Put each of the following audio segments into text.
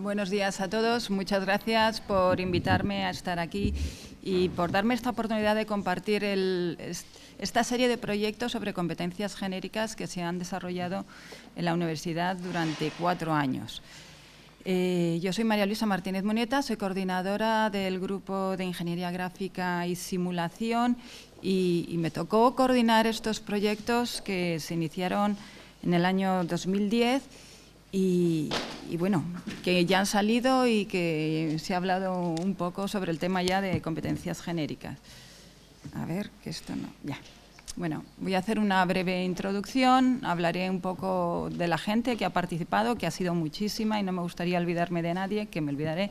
Buenos días a todos. Muchas gracias por invitarme a estar aquí y por darme esta oportunidad de compartir esta serie de proyectos sobre competencias genéricas que se han desarrollado en la universidad durante cuatro años. Eh, yo soy María Luisa Martínez Moneta, soy coordinadora del Grupo de Ingeniería Gráfica y Simulación y me tocó coordinar estos proyectos que se iniciaron en el año 2010 y, bueno, que ya han salido y que se ha hablado un poco sobre el tema ya de competencias genéricas. A ver, que esto no... Ya. Bueno, voy a hacer una breve introducción, hablaré un poco de la gente que ha participado, que ha sido muchísima y no me gustaría olvidarme de nadie, que me olvidaré.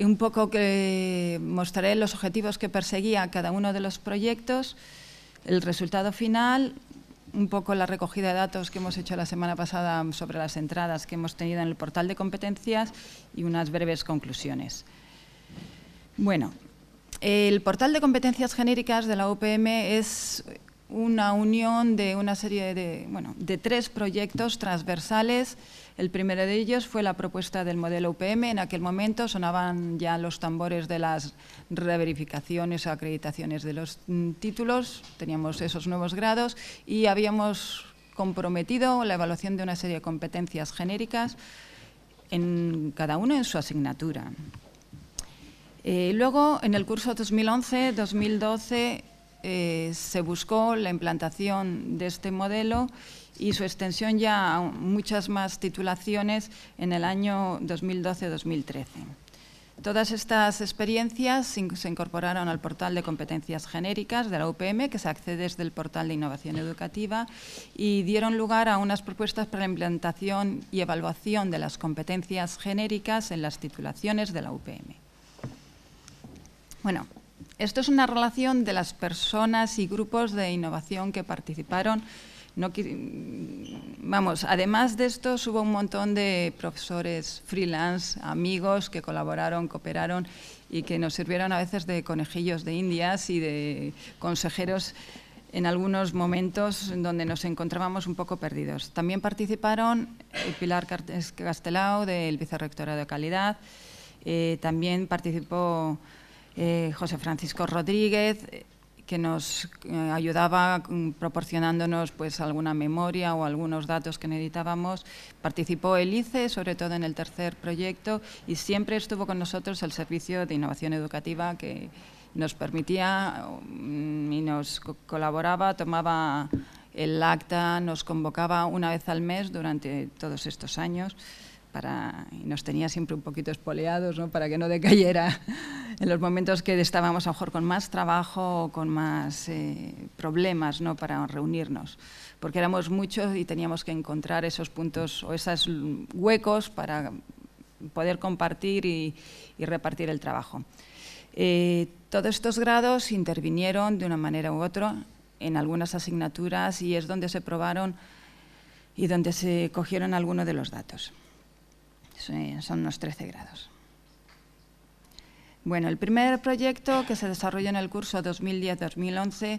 Un poco que mostraré los objetivos que perseguía cada uno de los proyectos, el resultado final un poco la recogida de datos que hemos hecho la semana pasada sobre las entradas que hemos tenido en el portal de competencias y unas breves conclusiones. Bueno, el portal de competencias genéricas de la UPM es una unión de una serie de, de tres proyectos transversales el primero de ellos fue la propuesta del modelo UPM. En aquel momento sonaban ya los tambores de las reverificaciones o acreditaciones de los mm, títulos, teníamos esos nuevos grados y habíamos comprometido la evaluación de una serie de competencias genéricas en cada uno en su asignatura. Eh, luego, en el curso 2011-2012, eh, se buscó la implantación de este modelo y su extensión ya a muchas más titulaciones en el año 2012-2013. Todas estas experiencias se incorporaron al portal de competencias genéricas de la UPM, que se accede desde el portal de innovación educativa, y dieron lugar a unas propuestas para la implantación y evaluación de las competencias genéricas en las titulaciones de la UPM. Bueno, esto es una relación de las personas y grupos de innovación que participaron no, vamos, además de esto, hubo un montón de profesores freelance, amigos que colaboraron, cooperaron y que nos sirvieron a veces de conejillos de indias y de consejeros en algunos momentos donde nos encontrábamos un poco perdidos. También participaron eh, Pilar Castelao, del Vicerrectorado de Calidad, eh, también participó eh, José Francisco Rodríguez, que nos eh, ayudaba mm, proporcionándonos pues alguna memoria o algunos datos que necesitábamos. Participó el ICE, sobre todo en el tercer proyecto, y siempre estuvo con nosotros el Servicio de Innovación Educativa que nos permitía mm, y nos colaboraba, tomaba el acta, nos convocaba una vez al mes durante todos estos años y nos tenía siempre un poquito espoleados ¿no? para que no decayera en los momentos que estábamos a lo mejor con más trabajo o con más eh, problemas ¿no? para reunirnos, porque éramos muchos y teníamos que encontrar esos puntos o esos huecos para poder compartir y, repartir el trabajo. Eh, todos estos grados intervinieron de una manera u otra en algunas asignaturas y es donde se probaron y donde se cogieron algunos de los datos son unos 13 grados. Bueno, el primer proyecto que se desarrolló en el curso 2010-2011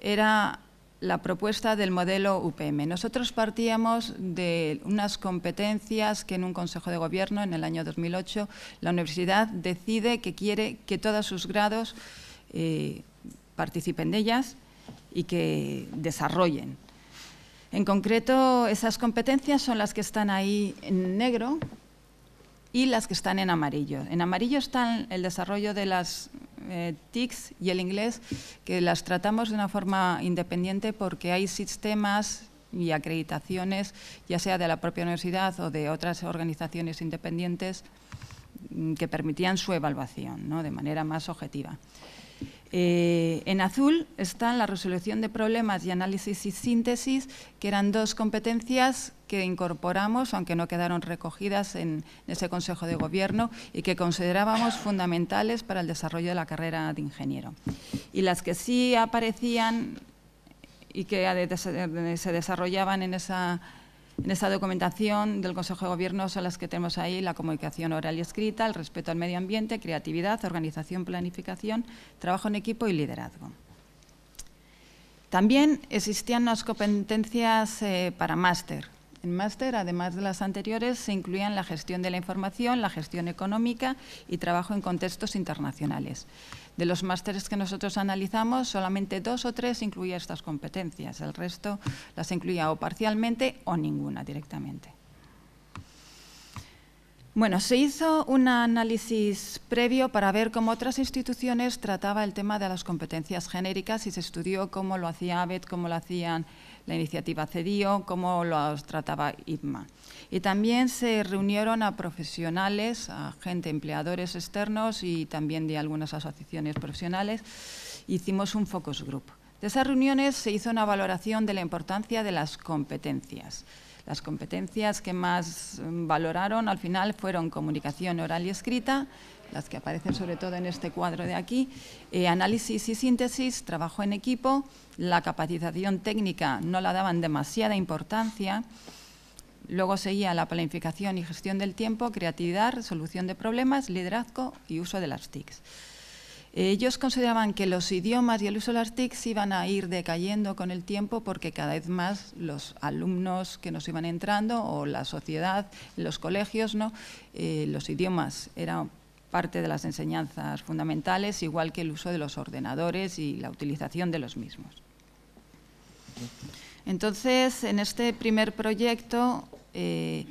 era la propuesta del modelo UPM. Nosotros partíamos de unas competencias que en un Consejo de Gobierno, en el año 2008, la universidad decide que quiere que todos sus grados eh, participen de ellas y que desarrollen. En concreto, esas competencias son las que están ahí en negro, y las que están en amarillo. En amarillo están el desarrollo de las eh, TICs y el inglés, que las tratamos de una forma independiente porque hay sistemas y acreditaciones, ya sea de la propia universidad o de otras organizaciones independientes, mm, que permitían su evaluación ¿no? de manera más objetiva. Eh, en azul están la resolución de problemas y análisis y síntesis, que eran dos competencias que incorporamos, aunque no quedaron recogidas en ese Consejo de Gobierno y que considerábamos fundamentales para el desarrollo de la carrera de ingeniero. Y las que sí aparecían y que se desarrollaban en esa en esta documentación del Consejo de Gobierno son las que tenemos ahí, la comunicación oral y escrita, el respeto al medio ambiente, creatividad, organización, planificación, trabajo en equipo y liderazgo. También existían las competencias eh, para máster. En máster, además de las anteriores, se incluían la gestión de la información, la gestión económica y trabajo en contextos internacionales. De los másteres que nosotros analizamos, solamente dos o tres incluía estas competencias, el resto las incluía o parcialmente o ninguna directamente. Bueno, se hizo un análisis previo para ver cómo otras instituciones trataba el tema de las competencias genéricas y se estudió cómo lo hacía ABET, cómo lo hacían la iniciativa CEDIO, cómo lo trataba IBMA. Y también se reunieron a profesionales, a gente, empleadores externos y también de algunas asociaciones profesionales. Hicimos un focus group. De esas reuniones se hizo una valoración de la importancia de las competencias. Las competencias que más mm, valoraron al final fueron comunicación oral y escrita, las que aparecen sobre todo en este cuadro de aquí, eh, análisis y síntesis, trabajo en equipo, la capacitación técnica no la daban demasiada importancia Luego seguía la planificación y gestión del tiempo, creatividad, resolución de problemas, liderazgo y uso de las TICs. Ellos consideraban que los idiomas y el uso de las TICs iban a ir decayendo con el tiempo porque cada vez más los alumnos que nos iban entrando o la sociedad, los colegios, ¿no? Eh, los idiomas eran parte de las enseñanzas fundamentales, igual que el uso de los ordenadores y la utilización de los mismos. Entonces, en este primer proyecto eh,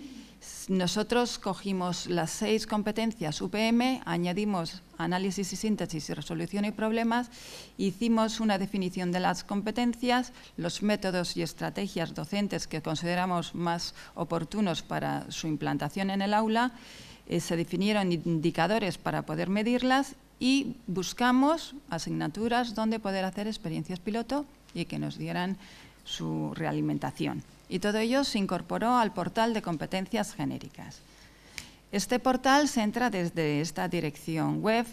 nosotros cogimos las seis competencias UPM, añadimos análisis y síntesis y resolución y problemas, hicimos una definición de las competencias, los métodos y estrategias docentes que consideramos más oportunos para su implantación en el aula, eh, se definieron indicadores para poder medirlas y buscamos asignaturas donde poder hacer experiencias piloto y que nos dieran su realimentación y todo ello se incorporó al portal de competencias genéricas. Este portal se entra desde esta dirección web.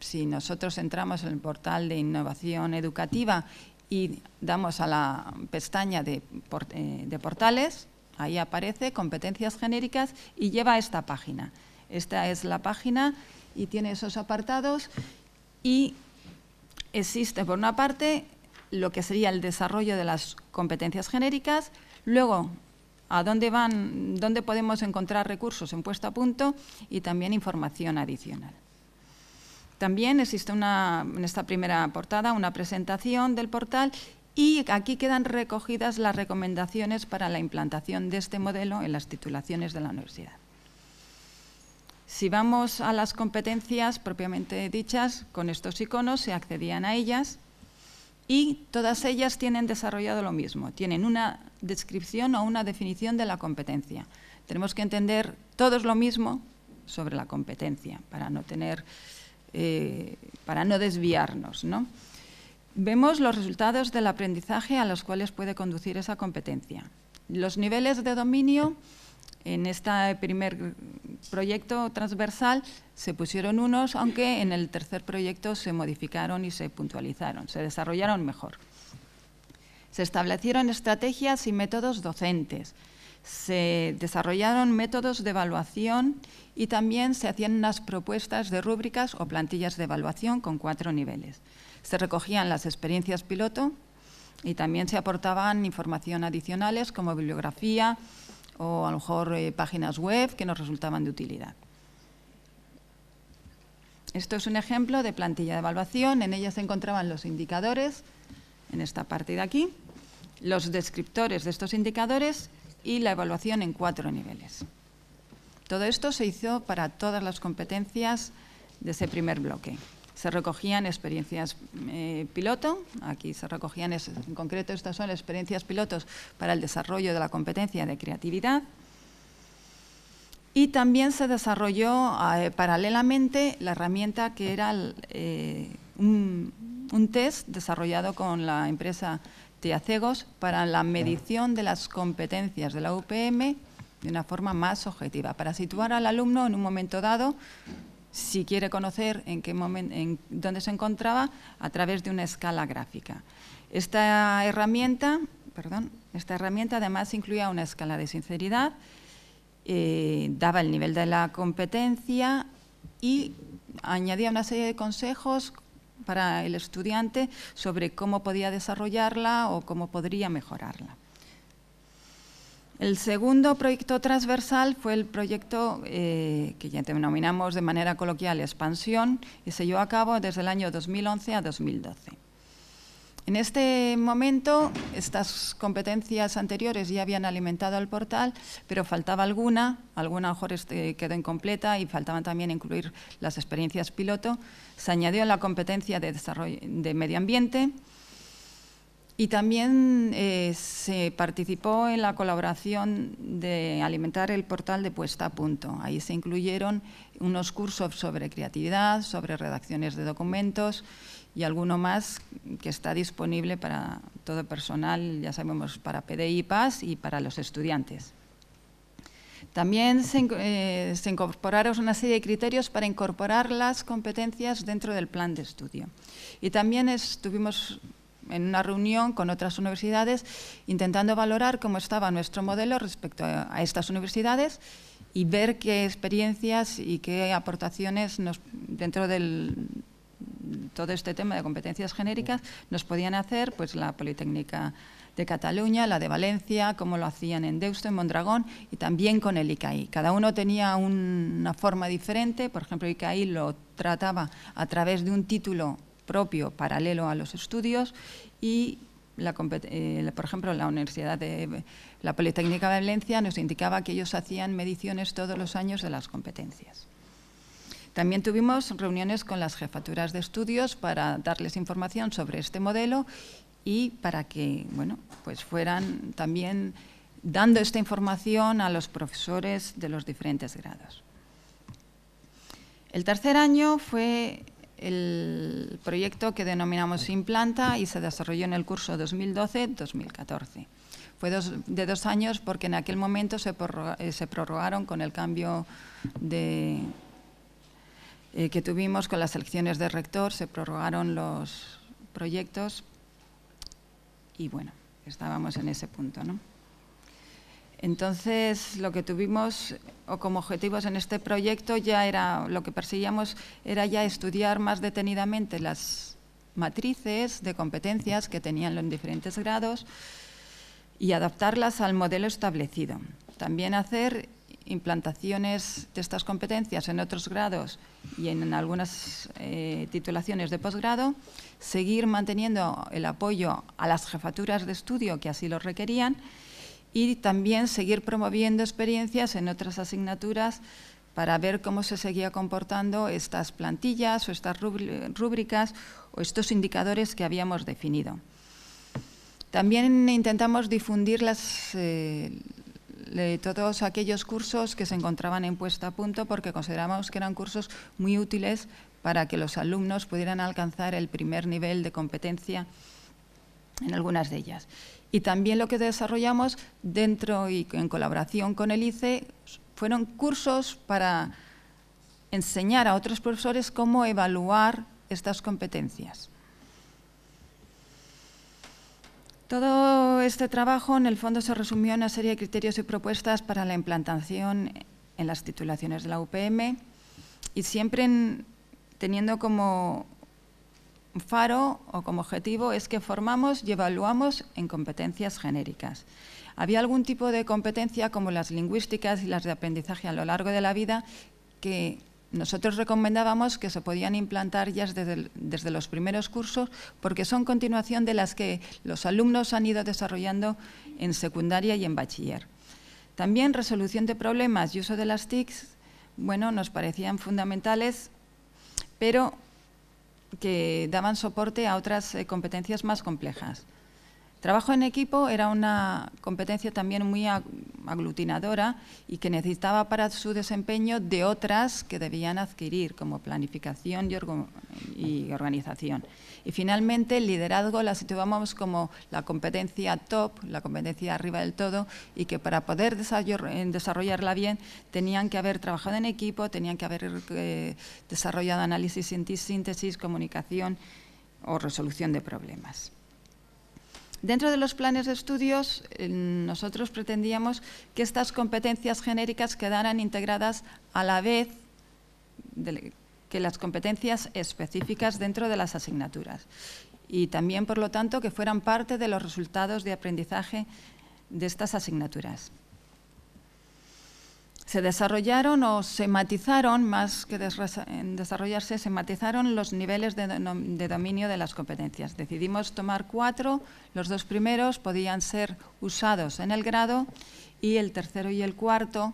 Si nosotros entramos en el portal de innovación educativa y damos a la pestaña de, eh, portales, ahí aparece competencias genéricas y lleva esta página. Esta es la página y tiene esos apartados y existe por una parte lo que sería el desarrollo de las competencias genéricas, Luego, a dónde van, dónde podemos encontrar recursos en puesto a punto y también información adicional. También existe una, en esta primera portada una presentación del portal y aquí quedan recogidas las recomendaciones para la implantación de este modelo en las titulaciones de la universidad. Si vamos a las competencias propiamente dichas, con estos iconos se accedían a ellas y todas ellas tienen desarrollado lo mismo. Tienen una descripción o una definición de la competencia. Tenemos que entender todos lo mismo sobre la competencia para no tener, eh, para no desviarnos, Vemos los resultados del aprendizaje a los cuales puede conducir esa competencia. Los niveles de dominio en este primer proyecto transversal se pusieron unos, aunque en el tercer proyecto se modificaron y se puntualizaron, se desarrollaron mejor. Se establecieron estrategias y métodos docentes, se desarrollaron métodos de evaluación y también se hacían unas propuestas de rúbricas o plantillas de evaluación con cuatro niveles. Se recogían las experiencias piloto y también se aportaban información adicionales como bibliografía o a lo mejor eh, páginas web que nos resultaban de utilidad. Esto es un ejemplo de plantilla de evaluación. En ella se encontraban los indicadores, en esta parte de aquí, los descriptores de estos indicadores y la evaluación en cuatro niveles. Todo esto se hizo para todas las competencias de ese primer bloque. Se recogían experiencias eh, piloto, aquí se recogían, en concreto estas son experiencias pilotos para el desarrollo de la competencia de creatividad, y también se desarrolló eh, paralelamente la herramienta que era eh, un, un test desarrollado con la empresa Tiacegos para la medición de las competencias de la UPM de una forma más objetiva, para situar al alumno en un momento dado, si quiere conocer en qué momento, en dónde se encontraba, a través de una escala gráfica. Esta herramienta, perdón, esta herramienta además incluía una escala de sinceridad, eh, daba el nivel de la competencia y añadía una serie de consejos para el estudiante sobre cómo podía desarrollarla o cómo podría mejorarla. El segundo proyecto transversal fue el proyecto eh, que ya denominamos de manera coloquial expansión y se llevó a cabo desde el año 2011 a 2012. En este momento, estas competencias anteriores ya habían alimentado el portal, pero faltaba alguna, alguna mejor este quedó incompleta y faltaban también incluir las experiencias piloto. Se añadió la competencia de, desarrollo, de medio ambiente y también eh, se participó en la colaboración de alimentar el portal de puesta a punto. Ahí se incluyeron unos cursos sobre creatividad, sobre redacciones de documentos y alguno más que está disponible para todo personal, ya sabemos, para PDI PAS y para los estudiantes. También eh, se, incorporaron una serie de criterios para incorporar las competencias dentro del plan de estudio. Y también estuvimos en una reunión con otras universidades intentando valorar cómo estaba nuestro modelo respecto a, a estas universidades y ver qué experiencias y qué aportaciones nos, dentro del, todo este tema de competencias genéricas nos podían hacer pues la Politécnica de Cataluña, la de Valencia, como lo hacían en Deusto, en Mondragón y también con el ICAI. Cada uno tenía una forma diferente, por ejemplo, ICAI lo trataba a través de un título propio paralelo a los estudios y eh, por ejemplo, la Universidad de la Politécnica de Valencia nos indicaba que ellos hacían mediciones todos los años de las competencias. También tuvimos reuniones con las jefaturas de estudios para darles información sobre este modelo y para que bueno, pues fueran también dando esta información a los profesores de los diferentes grados. El tercer año fue el proyecto que denominamos Implanta y se desarrolló en el curso 2012-2014. Fue de dos años porque en aquel momento se, eh, prorrogaron con el cambio de, eh, que tuvimos con las elecciones de rector, se prorrogaron los proyectos y bueno, estábamos en ese punto. Entonces, lo que tuvimos o como objetivos en este proyecto ya era, lo que perseguíamos era ya estudiar más detenidamente las matrices de competencias que tenían los diferentes grados y adaptarlas al modelo establecido. También hacer implantaciones de estas competencias en otros grados y en algunas eh, titulaciones de posgrado, seguir manteniendo el apoyo a las jefaturas de estudio que así lo requerían y también seguir promoviendo experiencias en otras asignaturas para ver cómo se seguía comportando estas plantillas o estas rúbricas o estos indicadores que habíamos definido. También intentamos difundir las, eh, de todos aquellos cursos que se encontraban en puesta a punto porque consideramos que eran cursos muy útiles para que los alumnos pudieran alcanzar el primer nivel de competencia en algunas de ellas. Y también lo que desarrollamos dentro y en colaboración con el ICE fueron cursos para enseñar a otros profesores cómo evaluar estas competencias. Todo este trabajo en el fondo se resumió en una serie de criterios y propuestas para la implantación en las titulaciones de la UPM y siempre teniendo como faro o como objetivo es que formamos y evaluamos en competencias genéricas. Había algún tipo de competencia como las lingüísticas y las de aprendizaje a lo largo de la vida que nosotros recomendábamos que se podían implantar ya desde, los primeros cursos porque son continuación de las que los alumnos han ido desarrollando en secundaria y en bachiller. También resolución de problemas y uso de las TIC bueno, nos parecían fundamentales, pero que daban soporte a otras eh, competencias más complejas. Trabajo en equipo era una competencia también muy aglutinadora y que necesitaba para su desempeño de otras que debían adquirir, como planificación y organización. Y finalmente, el liderazgo la situamos como la competencia top, la competencia arriba del todo, y que para poder desarrollarla bien tenían que haber trabajado en equipo, tenían que haber eh, desarrollado análisis, síntesis, comunicación o resolución de problemas. Dentro de los planes de estudios, eh, nosotros pretendíamos que estas competencias genéricas quedaran integradas a la vez que las competencias específicas dentro de las asignaturas y también, por lo tanto, que fueran parte de los resultados de aprendizaje de estas asignaturas se desarrollaron o se matizaron, más que desarrollarse, se matizaron los niveles de, dominio de las competencias. Decidimos tomar cuatro, los dos primeros podían ser usados en el grado y el tercero y el cuarto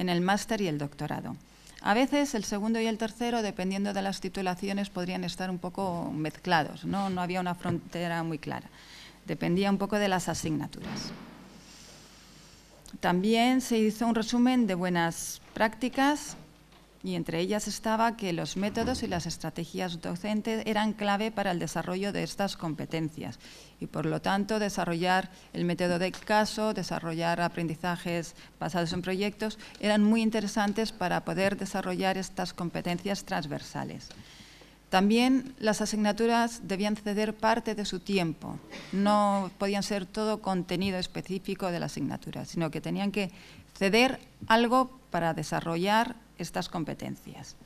en el máster y el doctorado. A veces el segundo y el tercero, dependiendo de las titulaciones, podrían estar un poco mezclados, no había una frontera muy clara. Dependía un poco de las asignaturas. También se hizo un resumen de buenas prácticas y entre ellas estaba que los métodos y las estrategias docentes eran clave para el desarrollo de estas competencias y, por lo tanto, desarrollar el método de caso, desarrollar aprendizajes basados en proyectos, eran muy interesantes para poder desarrollar estas competencias transversales. También las asignaturas debían ceder parte de su tiempo, no podían ser todo contenido específico de la asignatura, sino que tenían que ceder algo para desarrollar estas competencias.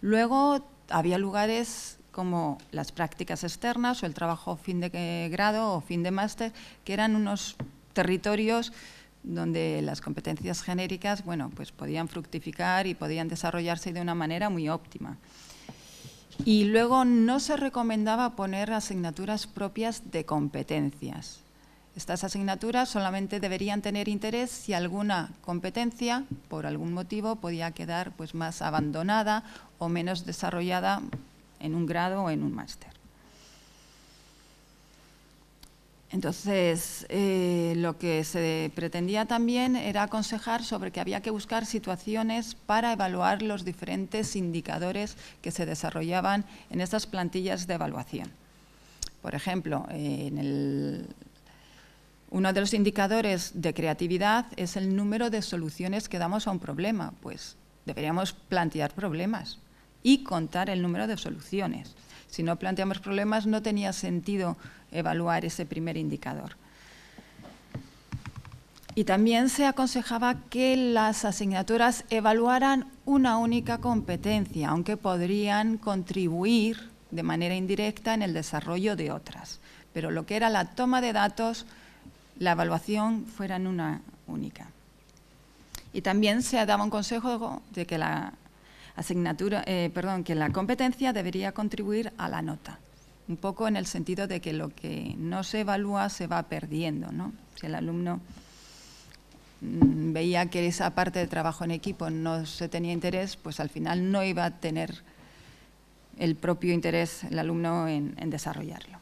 Luego había lugares como las prácticas externas o el trabajo fin de eh, grado o fin de máster, que eran unos territorios donde las competencias genéricas bueno, pues podían fructificar y podían desarrollarse de una manera muy óptima. Y luego no se recomendaba poner asignaturas propias de competencias. Estas asignaturas solamente deberían tener interés si alguna competencia, por algún motivo, podía quedar pues, más abandonada o menos desarrollada en un grado o en un máster. Entonces, eh, lo que se pretendía también era aconsejar sobre que había que buscar situaciones para evaluar los diferentes indicadores que se desarrollaban en estas plantillas de evaluación. Por ejemplo, en uno de los indicadores de creatividad es el número de soluciones que damos a un problema. Pues deberíamos plantear problemas y contar el número de soluciones. Si no planteamos problemas, no tenía sentido evaluar ese primer indicador. Y también se aconsejaba que las asignaturas evaluaran una única competencia, aunque podrían contribuir de manera indirecta en el desarrollo de otras. Pero lo que era la toma de datos, la evaluación fuera en una única. Y también se daba un consejo de que la asignatura, eh, perdón, que la competencia debería contribuir a la nota un poco en el sentido de que lo que no se evalúa se va perdiendo. ¿no? Si el alumno mm, veía que esa parte de trabajo en equipo no se tenía interés, pues al final no iba a tener el propio interés el alumno en, en desarrollarlo.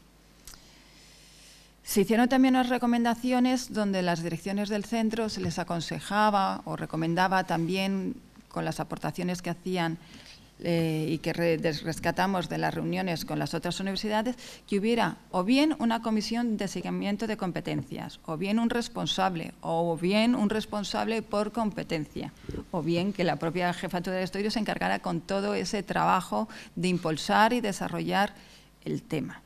Se hicieron también unas recomendaciones donde las direcciones del centro se les aconsejaba o recomendaba también con las aportaciones que hacían eh, y que rescatamos de las reuniones con las otras universidades, que hubiera o bien una comisión de seguimiento de competencias, o bien un responsable, o bien un responsable por competencia, o bien que la propia jefatura de estudios se encargara con todo ese trabajo de impulsar y desarrollar el tema.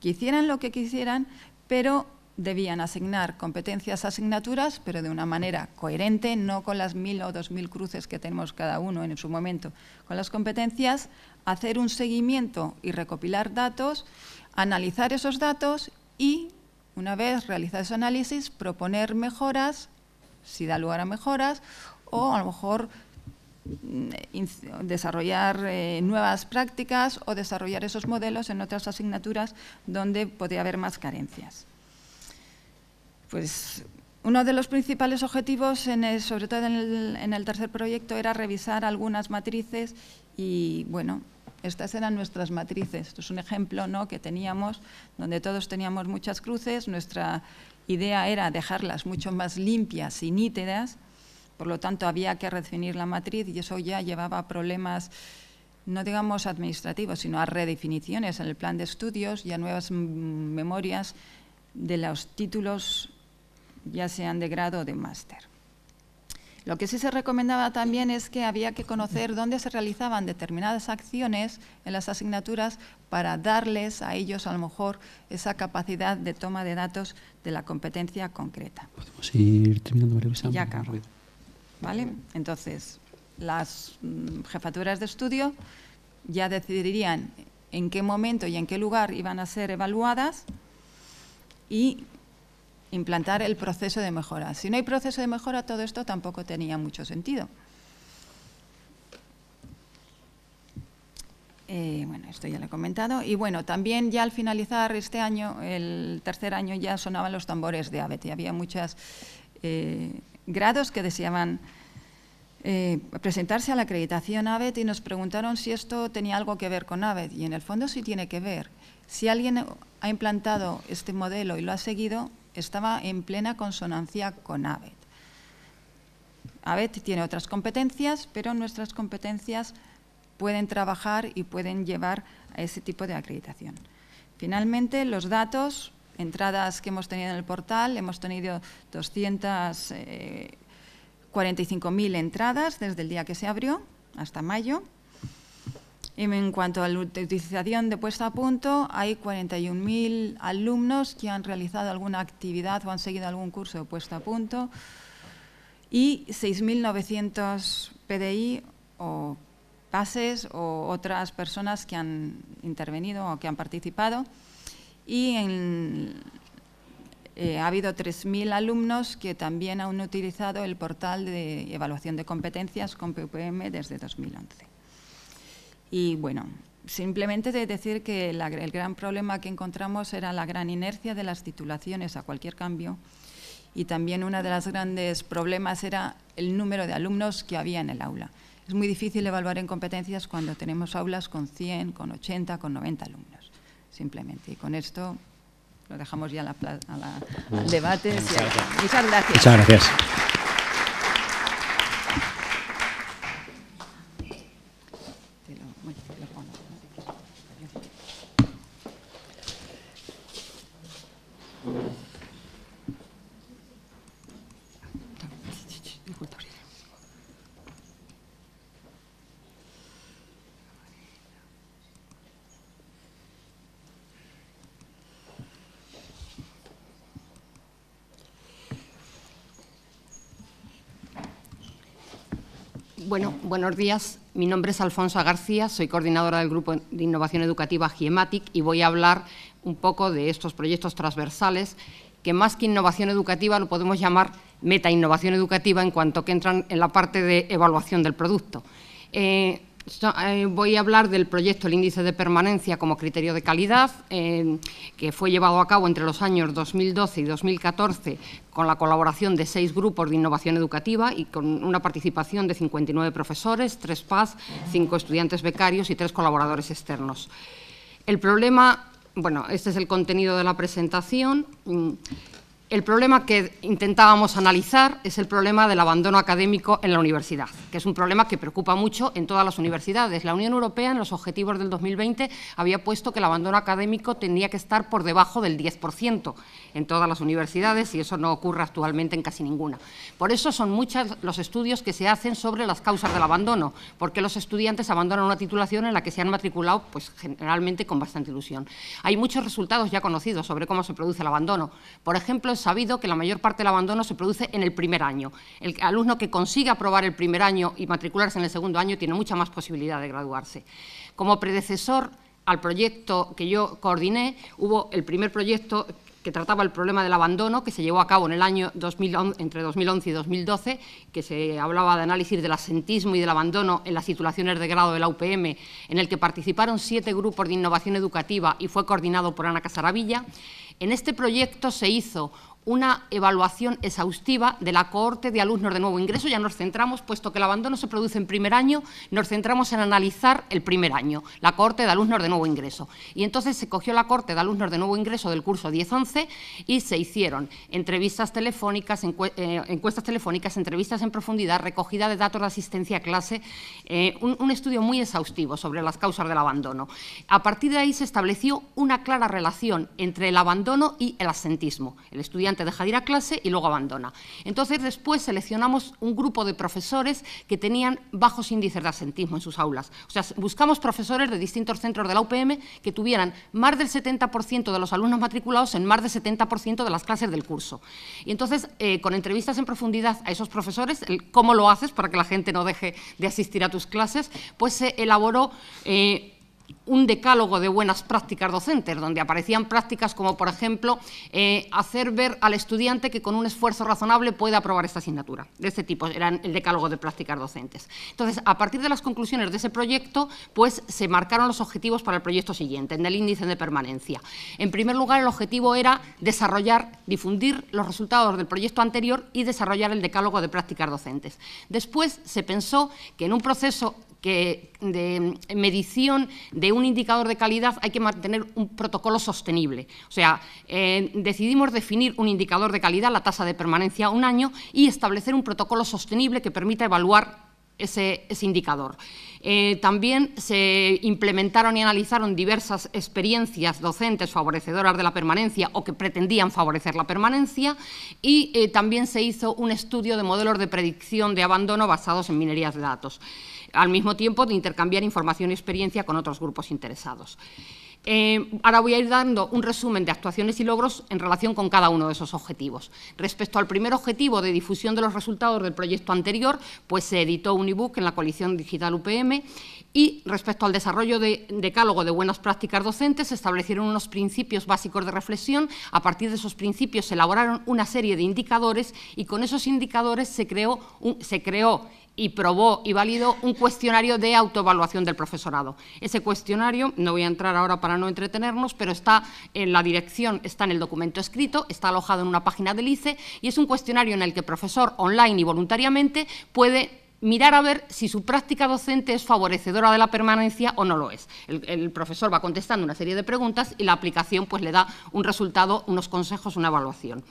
Que lo que quisieran, pero debían asignar competencias a asignaturas, pero de una manera coherente, no con las mil o dos mil cruces que tenemos cada uno en su momento con las competencias, hacer un seguimiento y recopilar datos, analizar esos datos y, una vez realizado ese análisis, proponer mejoras, si da lugar a mejoras, o a lo mejor mm, desarrollar eh, nuevas prácticas o desarrollar esos modelos en otras asignaturas donde podría haber más carencias. Pues uno de los principales objetivos, en sobre todo en el, tercer proyecto, era revisar algunas matrices y, bueno, estas eran nuestras matrices. Esto es un ejemplo ¿no? que teníamos, donde todos teníamos muchas cruces. Nuestra idea era dejarlas mucho más limpias y nítidas, por lo tanto, había que redefinir la matriz y eso ya llevaba a problemas no digamos administrativos, sino a redefiniciones en el plan de estudios y a nuevas memorias de los títulos ya sean de grado o de máster. Lo que sí se recomendaba también es que había que conocer dónde se realizaban determinadas acciones en las asignaturas para darles a ellos, a lo mejor, esa capacidad de toma de datos de la competencia concreta. Podemos ir terminando, María Ya ¿Vale? Entonces, las mm, jefaturas de estudio ya decidirían en qué momento y en qué lugar iban a ser evaluadas y implantar el proceso de mejora. Si no hay proceso de mejora, todo esto tampoco tenía mucho sentido. Eh, bueno, esto ya lo he comentado. Y bueno, también ya al finalizar este año, el tercer año, ya sonaban los tambores de ABET. Y había muchos eh, grados que deseaban eh, presentarse a la acreditación ABET y nos preguntaron si esto tenía algo que ver con ABET. Y en el fondo sí tiene que ver. Si alguien ha implantado este modelo y lo ha seguido, estaba en plena consonancia con ABET. ABET tiene otras competencias, pero nuestras competencias pueden trabajar y pueden llevar a ese tipo de acreditación. Finalmente, los datos, entradas que hemos tenido en el portal, hemos tenido 245.000 eh, entradas desde el día que se abrió hasta mayo, en cuanto a la utilización de puesta a punto, hay 41.000 alumnos que han realizado alguna actividad o han seguido algún curso de puesta a punto y 6.900 PDI o pases o otras personas que han intervenido o que han participado. Y eh, ha habido 3.000 alumnos que también han utilizado el portal de evaluación de competencias con PPM desde 2011. Y bueno, simplemente de decir que el gran problema que encontramos era la gran inercia de las titulaciones a cualquier cambio y también uno de los grandes problemas era el número de alumnos que había en el aula. Es muy difícil evaluar en competencias cuando tenemos aulas con 100, con 80, con 90 alumnos, simplemente. Y con esto lo dejamos ya la, al debate. Muchas gracias. Bueno, buenos días. Mi nombre es Alfonso García, soy coordinadora del Grupo de Innovación Educativa GIEMATIC y voy a hablar un poco de estos proyectos transversales que más que innovación educativa lo podemos llamar meta innovación educativa en cuanto que entran en la parte de evaluación del producto. Eh, eh, voy a hablar del proyecto El Índice de Permanencia como criterio de calidad, eh, que fue llevado a cabo entre los años 2012 y 2014 con la colaboración de seis grupos de innovación educativa y con una participación de 59 profesores, tres PAZ, cinco estudiantes becarios y tres colaboradores externos. El problema, bueno, este es el contenido de la presentación. El problema que intentábamos analizar es el problema del abandono académico en la universidad, que es un problema que preocupa mucho en todas las universidades. La Unión Europea en los objetivos del 2020 había puesto que el abandono académico tenía que estar por debajo del 10% en todas las universidades y eso no ocurre actualmente en casi ninguna. Por eso son muchos los estudios que se hacen sobre las causas del abandono, porque los estudiantes abandonan una titulación en la que se han matriculado pues, generalmente con bastante ilusión. Hay muchos resultados ya conocidos sobre cómo se produce el abandono. Por ejemplo, sabido que la mayor parte del abandono se produce en el primer año. El alumno que consiga aprobar el primer año y matricularse en el segundo año tiene mucha más posibilidad de graduarse. Como predecesor al proyecto que yo coordiné, hubo el primer proyecto que trataba el problema del abandono, que se llevó a cabo en el año 2011, entre 2011 y 2012, que se hablaba de análisis del asentismo y del abandono en las titulaciones de grado de la UPM, en el que participaron siete grupos de innovación educativa y fue coordinado por Ana Casaravilla. En este proyecto se hizo una evaluación exhaustiva de la Corte de alumnos de nuevo ingreso. Ya nos centramos, puesto que el abandono se produce en primer año, nos centramos en analizar el primer año, la Corte de alumnos de nuevo ingreso. Y entonces se cogió la Corte de alumnos de nuevo ingreso del curso 10-11 y se hicieron entrevistas telefónicas, eh, encuestas telefónicas, entrevistas en profundidad, recogida de datos de asistencia a clase, eh, un, un estudio muy exhaustivo sobre las causas del abandono. A partir de ahí se estableció una clara relación entre el abandono y el asentismo. El estudiante te deja ir a clase y luego abandona. Entonces, después seleccionamos un grupo de profesores que tenían bajos índices de asentismo en sus aulas. O sea, buscamos profesores de distintos centros de la UPM que tuvieran más del 70% de los alumnos matriculados en más del 70% de las clases del curso. Y entonces, eh, con entrevistas en profundidad a esos profesores, cómo lo haces para que la gente no deje de asistir a tus clases, pues se elaboró... Eh, un decálogo de buenas prácticas docentes, donde aparecían prácticas como, por ejemplo, eh, hacer ver al estudiante que con un esfuerzo razonable puede aprobar esta asignatura. De este tipo era el decálogo de prácticas docentes. Entonces, a partir de las conclusiones de ese proyecto, pues se marcaron los objetivos para el proyecto siguiente, en el índice de permanencia. En primer lugar, el objetivo era desarrollar, difundir los resultados del proyecto anterior y desarrollar el decálogo de prácticas docentes. Después se pensó que en un proceso que de mm, medición de un indicador de calidad hay que mantener un protocolo sostenible. O sea, eh, decidimos definir un indicador de calidad, la tasa de permanencia un año, y establecer un protocolo sostenible que permita evaluar ese indicador. Eh, también se implementaron y analizaron diversas experiencias docentes favorecedoras de la permanencia o que pretendían favorecer la permanencia y eh, también se hizo un estudio de modelos de predicción de abandono basados en minerías de datos, al mismo tiempo de intercambiar información y experiencia con otros grupos interesados. Eh, ahora voy a ir dando un resumen de actuaciones y logros en relación con cada uno de esos objetivos. Respecto al primer objetivo de difusión de los resultados del proyecto anterior, pues se editó un ebook en la coalición digital UPM y respecto al desarrollo de decálogo de buenas prácticas docentes, se establecieron unos principios básicos de reflexión. A partir de esos principios se elaboraron una serie de indicadores y con esos indicadores se creó, se creó y probó y validó un cuestionario de autoevaluación del profesorado. Ese cuestionario, no voy a entrar ahora para no entretenernos, pero está en la dirección, está en el documento escrito, está alojado en una página del ICE y es un cuestionario en el que el profesor online y voluntariamente puede mirar a ver si su práctica docente es favorecedora de la permanencia o no lo es. El, el, profesor va contestando una serie de preguntas y la aplicación pues, le da un resultado, unos consejos, una evaluación.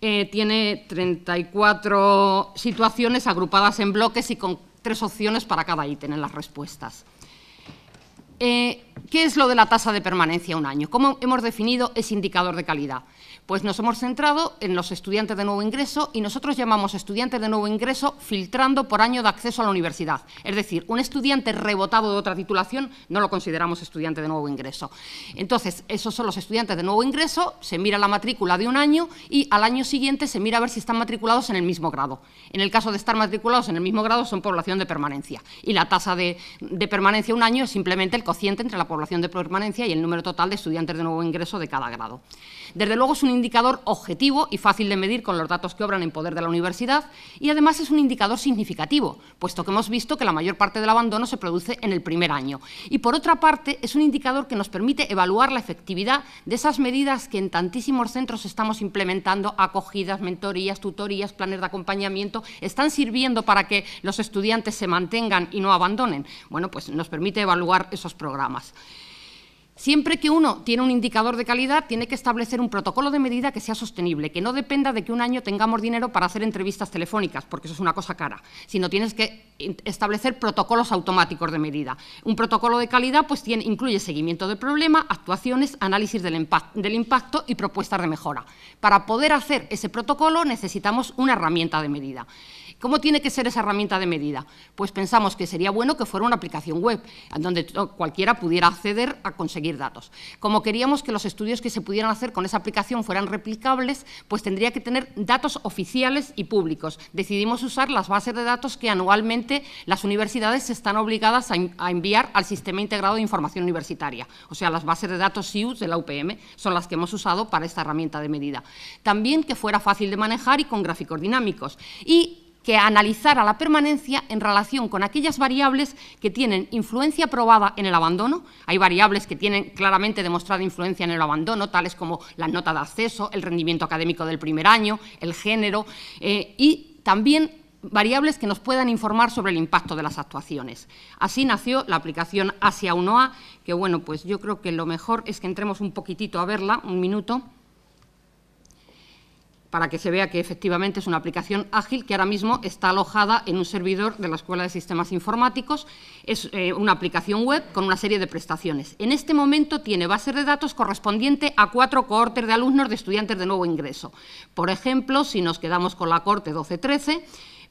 Eh, tiene 34 situaciones agrupadas en bloques y con tres opciones para cada ítem en las respuestas. Eh, ¿Qué es lo de la tasa de permanencia un año? ¿Cómo hemos definido, ese indicador de calidad. Pues nos hemos centrado en los estudiantes de nuevo ingreso y nosotros llamamos estudiantes de nuevo ingreso filtrando por año de acceso a la universidad. Es decir, un estudiante rebotado de otra titulación no lo consideramos estudiante de nuevo ingreso. Entonces, esos son los estudiantes de nuevo ingreso, se mira la matrícula de un año y al año siguiente se mira a ver si están matriculados en el mismo grado. En el caso de estar matriculados en el mismo grado son población de permanencia y la tasa de, de permanencia un año es simplemente el cociente entre la población de permanencia y el número total de estudiantes de nuevo ingreso de cada grado. Desde luego es un indicador objetivo y fácil de medir con los datos que obran en poder de la universidad y además es un indicador significativo, puesto que hemos visto que la mayor parte del abandono se produce en el primer año. Y por otra parte es un indicador que nos permite evaluar la efectividad de esas medidas que en tantísimos centros estamos implementando, acogidas, mentorías, tutorías, planes de acompañamiento, están sirviendo para que los estudiantes se mantengan y no abandonen. Bueno, pues nos permite evaluar esos programas. Siempre que uno tiene un indicador de calidad, tiene que establecer un protocolo de medida que sea sostenible, que no dependa de que un año tengamos dinero para hacer entrevistas telefónicas, porque eso es una cosa cara, sino tienes que establecer protocolos automáticos de medida. Un protocolo de calidad pues, incluye seguimiento del problema, actuaciones, análisis del, del impacto y propuestas de mejora. Para poder hacer ese protocolo necesitamos una herramienta de medida. ¿Cómo tiene que ser esa herramienta de medida? Pues pensamos que sería bueno que fuera una aplicación web, donde cualquiera pudiera acceder a conseguir datos. Como queríamos que los estudios que se pudieran hacer con esa aplicación fueran replicables, pues tendría que tener datos oficiales y públicos. Decidimos usar las bases de datos que anualmente las universidades están obligadas a, enviar al Sistema Integrado de Información Universitaria. O sea, las bases de datos SIUS de la UPM son las que hemos usado para esta herramienta de medida. También que fuera fácil de manejar y con gráficos dinámicos. Y que analizara la permanencia en relación con aquellas variables que tienen influencia probada en el abandono. Hay variables que tienen claramente demostrada influencia en el abandono, tales como la nota de acceso, el rendimiento académico del primer año, el género eh, y también variables que nos puedan informar sobre el impacto de las actuaciones. Así nació la aplicación Asia 1A, que bueno, pues yo creo que lo mejor es que entremos un poquitito a verla, un minuto para que se vea que efectivamente es una aplicación ágil que ahora mismo está alojada en un servidor de la Escuela de Sistemas Informáticos. Es eh, una aplicación web con una serie de prestaciones. En este momento tiene base de datos correspondiente a cuatro cohortes de alumnos de estudiantes de nuevo ingreso. Por ejemplo, si nos quedamos con la corte 12-13,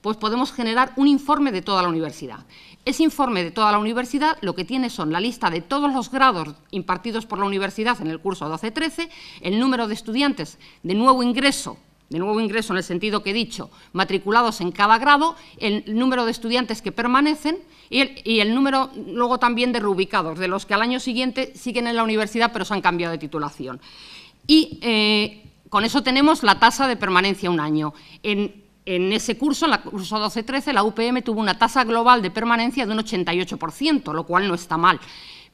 pues podemos generar un informe de toda la universidad. Ese informe de toda la universidad lo que tiene son la lista de todos los grados impartidos por la universidad en el curso 12-13, el número de estudiantes de nuevo ingreso de nuevo ingreso en el sentido que he dicho, matriculados en cada grado, el número de estudiantes que permanecen y el, número luego también de reubicados, de los que al año siguiente siguen en la universidad pero se han cambiado de titulación. Y eh, con eso tenemos la tasa de permanencia un año. En, ese curso, en la curso 12-13, la UPM tuvo una tasa global de permanencia de un 88%, lo cual no está mal.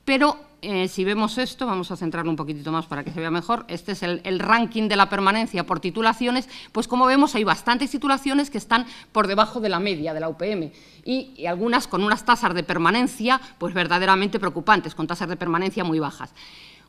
Pero eh, si vemos esto, vamos a centrarlo un poquitito más para que se vea mejor, este es el, ranking de la permanencia por titulaciones, pues como vemos hay bastantes titulaciones que están por debajo de la media de la UPM y, y algunas con unas tasas de permanencia pues verdaderamente preocupantes, con tasas de permanencia muy bajas.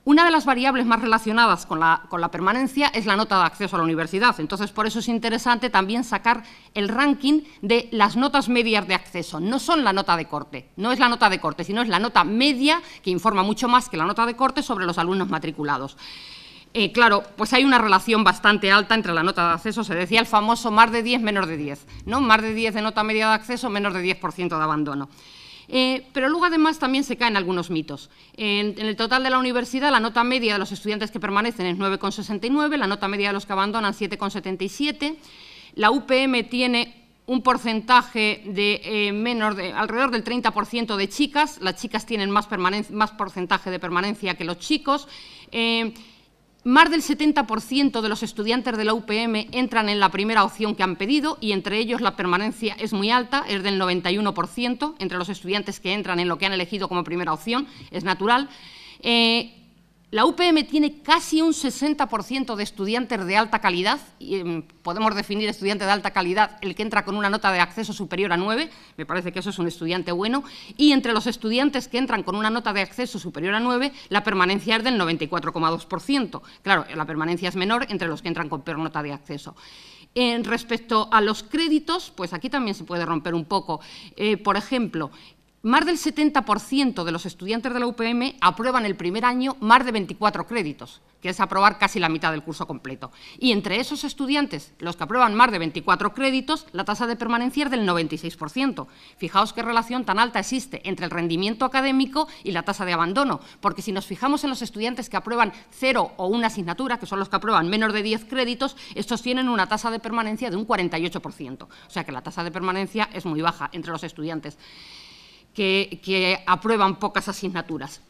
Una de las variables más relacionadas con la, permanencia es la nota de acceso a la universidad. Entonces, por eso es interesante también sacar el ranking de las notas medias de acceso. No son la nota de corte, no es la nota de corte, sino es la nota media que informa mucho más que la nota de corte sobre los alumnos matriculados. Eh, claro, pues hay una relación bastante alta entre la nota de acceso, se decía el famoso más de 10, menos de 10, ¿no? Más de 10 de nota media de acceso, menos de 10% de abandono. Eh, pero luego además también se caen algunos mitos. En, el total de la universidad la nota media de los estudiantes que permanecen es 9,69, la nota media de los que abandonan 7,77, la UPM tiene un porcentaje de eh, de alrededor del 30% de chicas, las chicas tienen más, porcentaje de permanencia que los chicos. Eh, más del 70% de los estudiantes de la UPM entran en la primera opción que han pedido y entre ellos la permanencia es muy alta, es del 91% entre los estudiantes que entran en lo que han elegido como primera opción, es natural. Eh, la UPM tiene casi un 60% de estudiantes de alta calidad, y, em, podemos definir estudiante de alta calidad el que entra con una nota de acceso superior a 9, me parece que eso es un estudiante bueno, y entre los estudiantes que entran con una nota de acceso superior a 9, la permanencia es del 94,2%. Claro, la permanencia es menor entre los que entran con peor nota de acceso. En respecto a los créditos, pues aquí también se puede romper un poco. Eh, por ejemplo, más del 70% de los estudiantes de la UPM aprueban el primer año más de 24 créditos, que es aprobar casi la mitad del curso completo. Y entre esos estudiantes, los que aprueban más de 24 créditos, la tasa de permanencia es del 96%. Fijaos qué relación tan alta existe entre el rendimiento académico y la tasa de abandono, porque si nos fijamos en los estudiantes que aprueban cero o una asignatura, que son los que aprueban menos de 10 créditos, estos tienen una tasa de permanencia de un 48%. O sea que la tasa de permanencia es muy baja entre los estudiantes que, aprueban pocas asignaturas.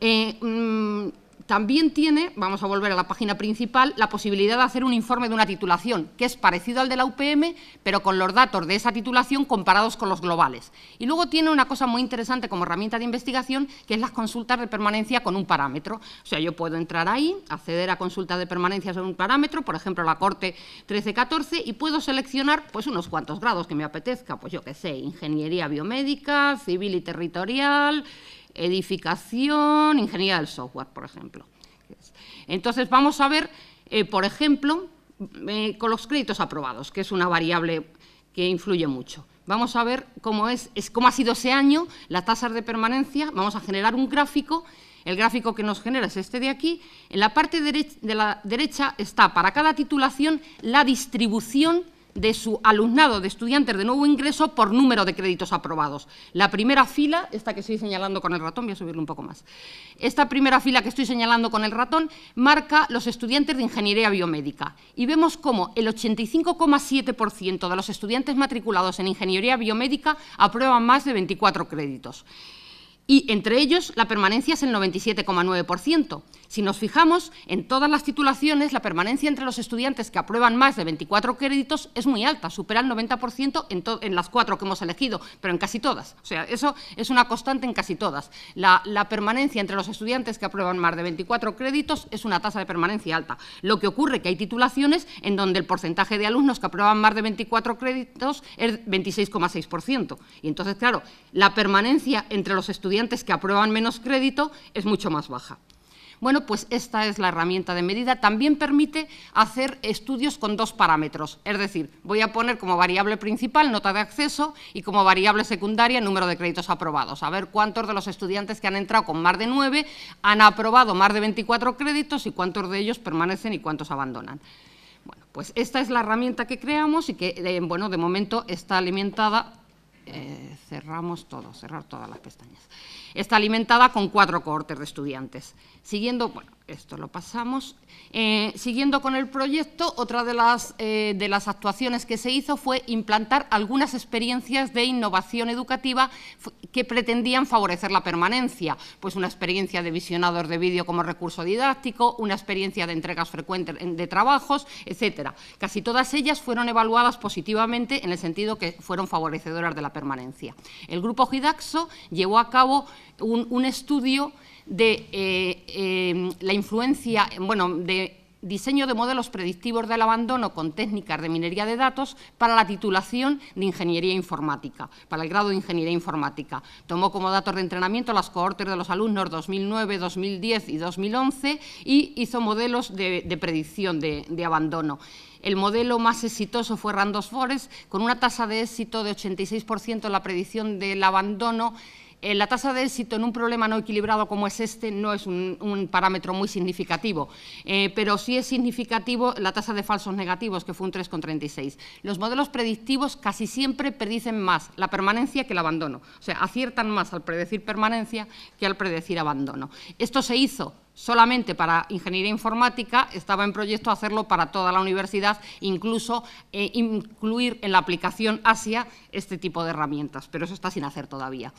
Eh, mm, también tiene, vamos a volver a la página principal, la posibilidad de hacer un informe de una titulación, que es parecido al de la UPM, pero con los datos de esa titulación comparados con los globales. Y luego tiene una cosa muy interesante como herramienta de investigación, que es las consultas de permanencia con un parámetro. O sea, yo puedo entrar ahí, acceder a consultas de permanencia sobre un parámetro, por ejemplo, la corte 13-14, y puedo seleccionar pues, unos cuantos grados que me apetezca, pues yo qué sé, ingeniería biomédica, civil y territorial, edificación, ingeniería del software, por ejemplo. Entonces, vamos a ver, eh, por ejemplo, eh, con los créditos aprobados, que es una variable que influye mucho. Vamos a ver cómo, es, cómo ha sido ese año las tasas de permanencia. Vamos a generar un gráfico. El gráfico que nos genera es este de aquí. En la parte de la derecha está para cada titulación la distribución de su alumnado de estudiantes de nuevo ingreso por número de créditos aprobados. La primera fila, esta que estoy señalando con el ratón, voy a subirlo un poco más, esta primera fila que estoy señalando con el ratón marca los estudiantes de ingeniería biomédica y vemos cómo el 85,7% de los estudiantes matriculados en ingeniería biomédica aprueban más de 24 créditos y entre ellos la permanencia es el 97,9%. Si nos fijamos, en todas las titulaciones la permanencia entre los estudiantes que aprueban más de 24 créditos es muy alta, supera el 90% en, las cuatro que hemos elegido, pero en casi todas. O sea, eso es una constante en casi todas. La, permanencia entre los estudiantes que aprueban más de 24 créditos es una tasa de permanencia alta. Lo que ocurre es que hay titulaciones en donde el porcentaje de alumnos que aprueban más de 24 créditos es 26,6%. Y entonces, claro, la permanencia entre los estudiantes que aprueban menos crédito es mucho más baja. Bueno, pues esta es la herramienta de medida. También permite hacer estudios con dos parámetros, es decir, voy a poner como variable principal nota de acceso y como variable secundaria número de créditos aprobados, a ver cuántos de los estudiantes que han entrado con más de nueve... han aprobado más de 24 créditos y cuántos de ellos permanecen y cuántos abandonan. Bueno, pues esta es la herramienta que creamos y que, eh, bueno, de momento está alimentada eh, cerramos todo, cerrar todas las pestañas. Está alimentada con cuatro cohortes de estudiantes. Siguiendo, bueno, esto lo pasamos. Eh, siguiendo con el proyecto, otra de las, eh, de las actuaciones que se hizo fue implantar algunas experiencias de innovación educativa que pretendían favorecer la permanencia, pues una experiencia de visionados de vídeo como recurso didáctico, una experiencia de entregas frecuentes de trabajos, etcétera. Casi todas ellas fueron evaluadas positivamente en el sentido que fueron favorecedoras de la permanencia. El grupo Gidaxo llevó a cabo un, un estudio de eh, em, la influencia, bueno, de diseño de modelos predictivos del abandono con técnicas de minería de datos para la titulación de Ingeniería Informática, para el grado de Ingeniería Informática. Tomó como datos de entrenamiento las cohortes de los alumnos 2009, 2010 y 2011 y hizo modelos de, predicción de, abandono. El modelo más exitoso fue Randos Forest, con una tasa de éxito de 86% en la predicción del abandono eh, la tasa de éxito en un problema no equilibrado como es este no es un, parámetro muy significativo, eh, pero sí es significativo la tasa de falsos negativos, que fue un 3,36. Los modelos predictivos casi siempre predicen más la permanencia que el abandono, o sea, aciertan más al predecir permanencia que al predecir abandono. Esto se hizo solamente para ingeniería informática, estaba en proyecto hacerlo para toda la universidad, incluso eh, incluir en la aplicación Asia este tipo de herramientas, pero eso está sin hacer todavía.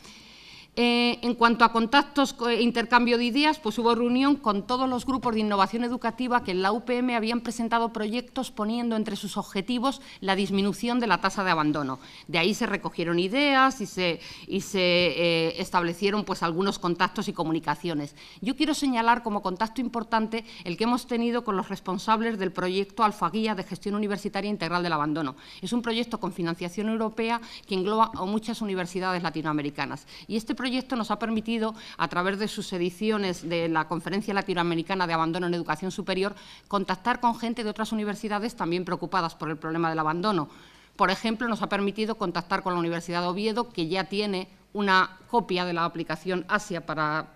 Eh, en cuanto a contactos, e intercambio de ideas, pues hubo reunión con todos los grupos de innovación educativa que en la UPM habían presentado proyectos poniendo entre sus objetivos la disminución de la tasa de abandono. De ahí se recogieron ideas y se, eh, establecieron pues, algunos contactos y comunicaciones. Yo quiero señalar como contacto importante el que hemos tenido con los responsables del proyecto Alfaguía de Gestión Universitaria Integral del Abandono. Es un proyecto con financiación europea que engloba a muchas universidades latinoamericanas. Y este proyecto nos ha permitido, a través de sus ediciones de la Conferencia Latinoamericana de Abandono en Educación Superior, contactar con gente de otras universidades también preocupadas por el problema del abandono. Por ejemplo, nos ha permitido contactar con la Universidad de Oviedo, que ya tiene una copia de la aplicación Asia para,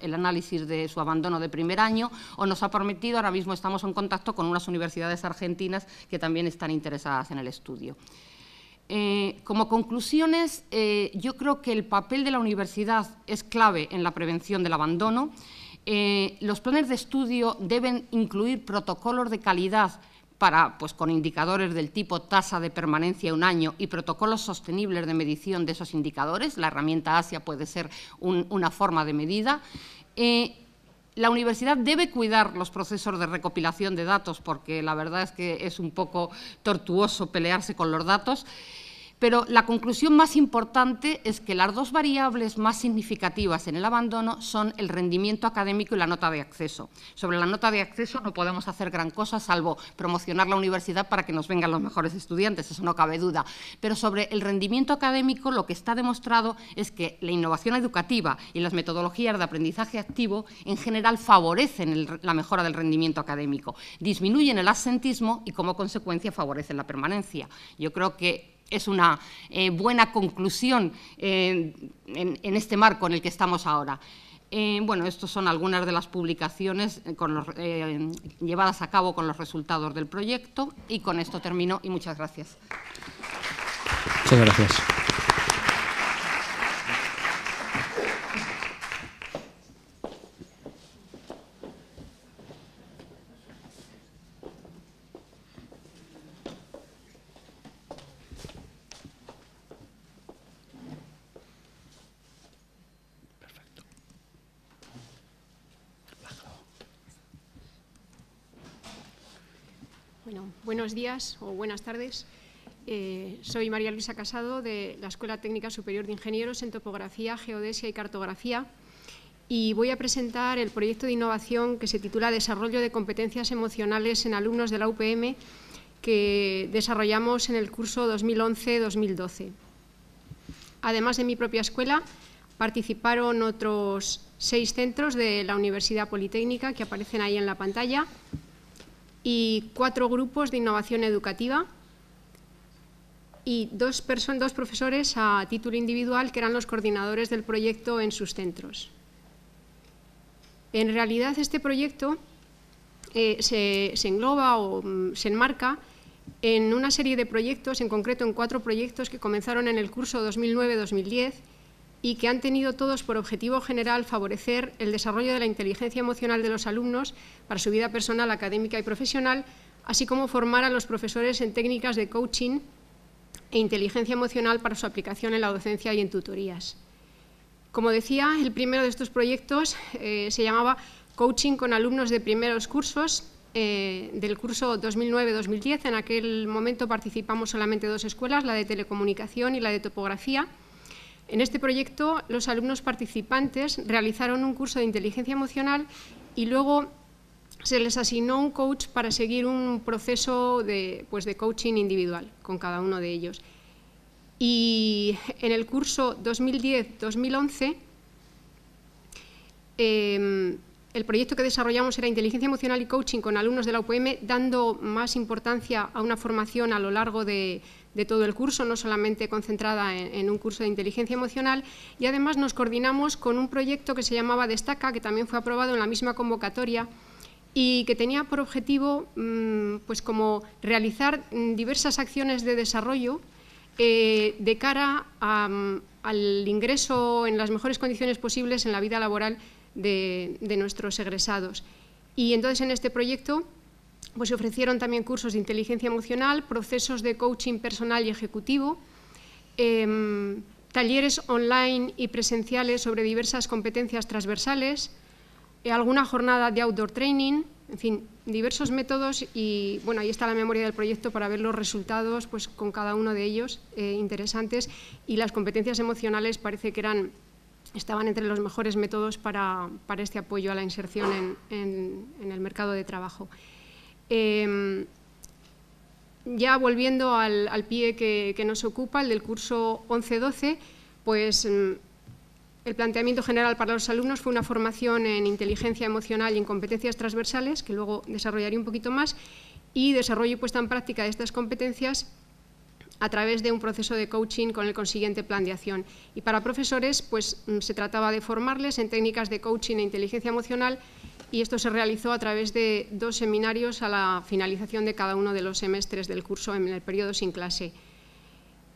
el análisis de su abandono de primer año o nos ha permitido, ahora mismo estamos en contacto con unas universidades argentinas que también están interesadas en el estudio. Eh, como conclusiones, eh, yo creo que el papel de la universidad es clave en la prevención del abandono. Eh, los planes de estudio deben incluir protocolos de calidad para, pues, con indicadores del tipo tasa de permanencia un año y protocolos sostenibles de medición de esos indicadores. La herramienta ASIA puede ser una forma de medida. La universidad debe cuidar los procesos de recopilación de datos porque la verdad es que es un poco tortuoso pelearse con los datos. Pero la conclusión más importante es que las dos variables más significativas en el abandono son el rendimiento académico y la nota de acceso. Sobre la nota de acceso no podemos hacer gran cosa salvo promocionar la universidad para que nos vengan los mejores estudiantes, eso no cabe duda. Pero sobre el rendimiento académico lo que está demostrado es que la innovación educativa y las metodologías de aprendizaje activo en general favorecen la mejora del rendimiento académico, disminuyen el absentismo y como consecuencia favorecen la permanencia. Yo creo que es una eh, buena conclusión eh, en, este marco en el que estamos ahora. Eh, bueno, estas son algunas de las publicaciones llevadas a cabo con los resultados del proyecto y con esto termino y muchas gracias. Muchas gracias. buenos días o buenas tardes. Eh, soy María Luisa Casado de la Escuela Técnica Superior de Ingenieros en Topografía, Geodesia y Cartografía y voy a presentar el proyecto de innovación que se titula Desarrollo de competencias emocionales en alumnos de la UPM que desarrollamos en el curso 2011-2012. Además de mi propia escuela, participaron otros seis centros de la Universidad Politécnica que aparecen ahí en la pantalla y cuatro grupos de innovación educativa y dos, dos profesores a título individual que eran los coordinadores del proyecto en sus centros. En realidad este proyecto eh, se, engloba o mm, se enmarca en una serie de proyectos, en concreto en cuatro proyectos que comenzaron en el curso 2009-2010 y que han tenido todos por objetivo general favorecer el desarrollo de la inteligencia emocional de los alumnos para su vida personal, académica y profesional, así como formar a los profesores en técnicas de coaching e inteligencia emocional para su aplicación en la docencia y en tutorías. Como decía, el primero de estos proyectos eh, se llamaba Coaching con alumnos de primeros cursos eh, del curso 2009-2010. En aquel momento participamos solamente dos escuelas, la de telecomunicación y la de topografía, en este proyecto, los alumnos participantes realizaron un curso de inteligencia emocional y luego se les asignó un coach para seguir un proceso de, pues, coaching individual con cada uno de ellos. Y en el curso 2010-2011, em, el proyecto que desarrollamos era inteligencia emocional y coaching con alumnos de la UPM, dando más importancia a una formación a lo largo de, de todo el curso, no solamente concentrada en, un curso de inteligencia emocional, y además nos coordinamos con un proyecto que se llamaba Destaca, que también fue aprobado en la misma convocatoria y que tenía por objetivo mm, pues como realizar mm, diversas acciones de desarrollo eh, de cara mm, al ingreso en las mejores condiciones posibles en la vida laboral de, de nuestros egresados. Y entonces en este proyecto pues se ofrecieron también cursos de inteligencia emocional, procesos de coaching personal y ejecutivo, em, talleres online y presenciales sobre diversas competencias transversales, eh, alguna jornada de outdoor training, en fin, diversos métodos y bueno, ahí está la memoria del proyecto para ver los resultados pues, con cada uno de ellos eh, interesantes y las competencias emocionales parece que eran estaban entre los mejores métodos para, este apoyo a la inserción en el mercado de trabajo. Em, ya volviendo al, pie que, nos ocupa, el del curso 11-12, pues mm, el planteamiento general para los alumnos fue una formación en inteligencia emocional y en competencias transversales, que luego desarrollaré un poquito más, y desarrollo y puesta en práctica de estas competencias a través de un proceso de coaching con el consiguiente plan de acción. Y para profesores, pues mm, se trataba de formarles en técnicas de coaching e inteligencia emocional y esto se realizó a través de dos seminarios a la finalización de cada uno de los semestres del curso en el periodo sin clase.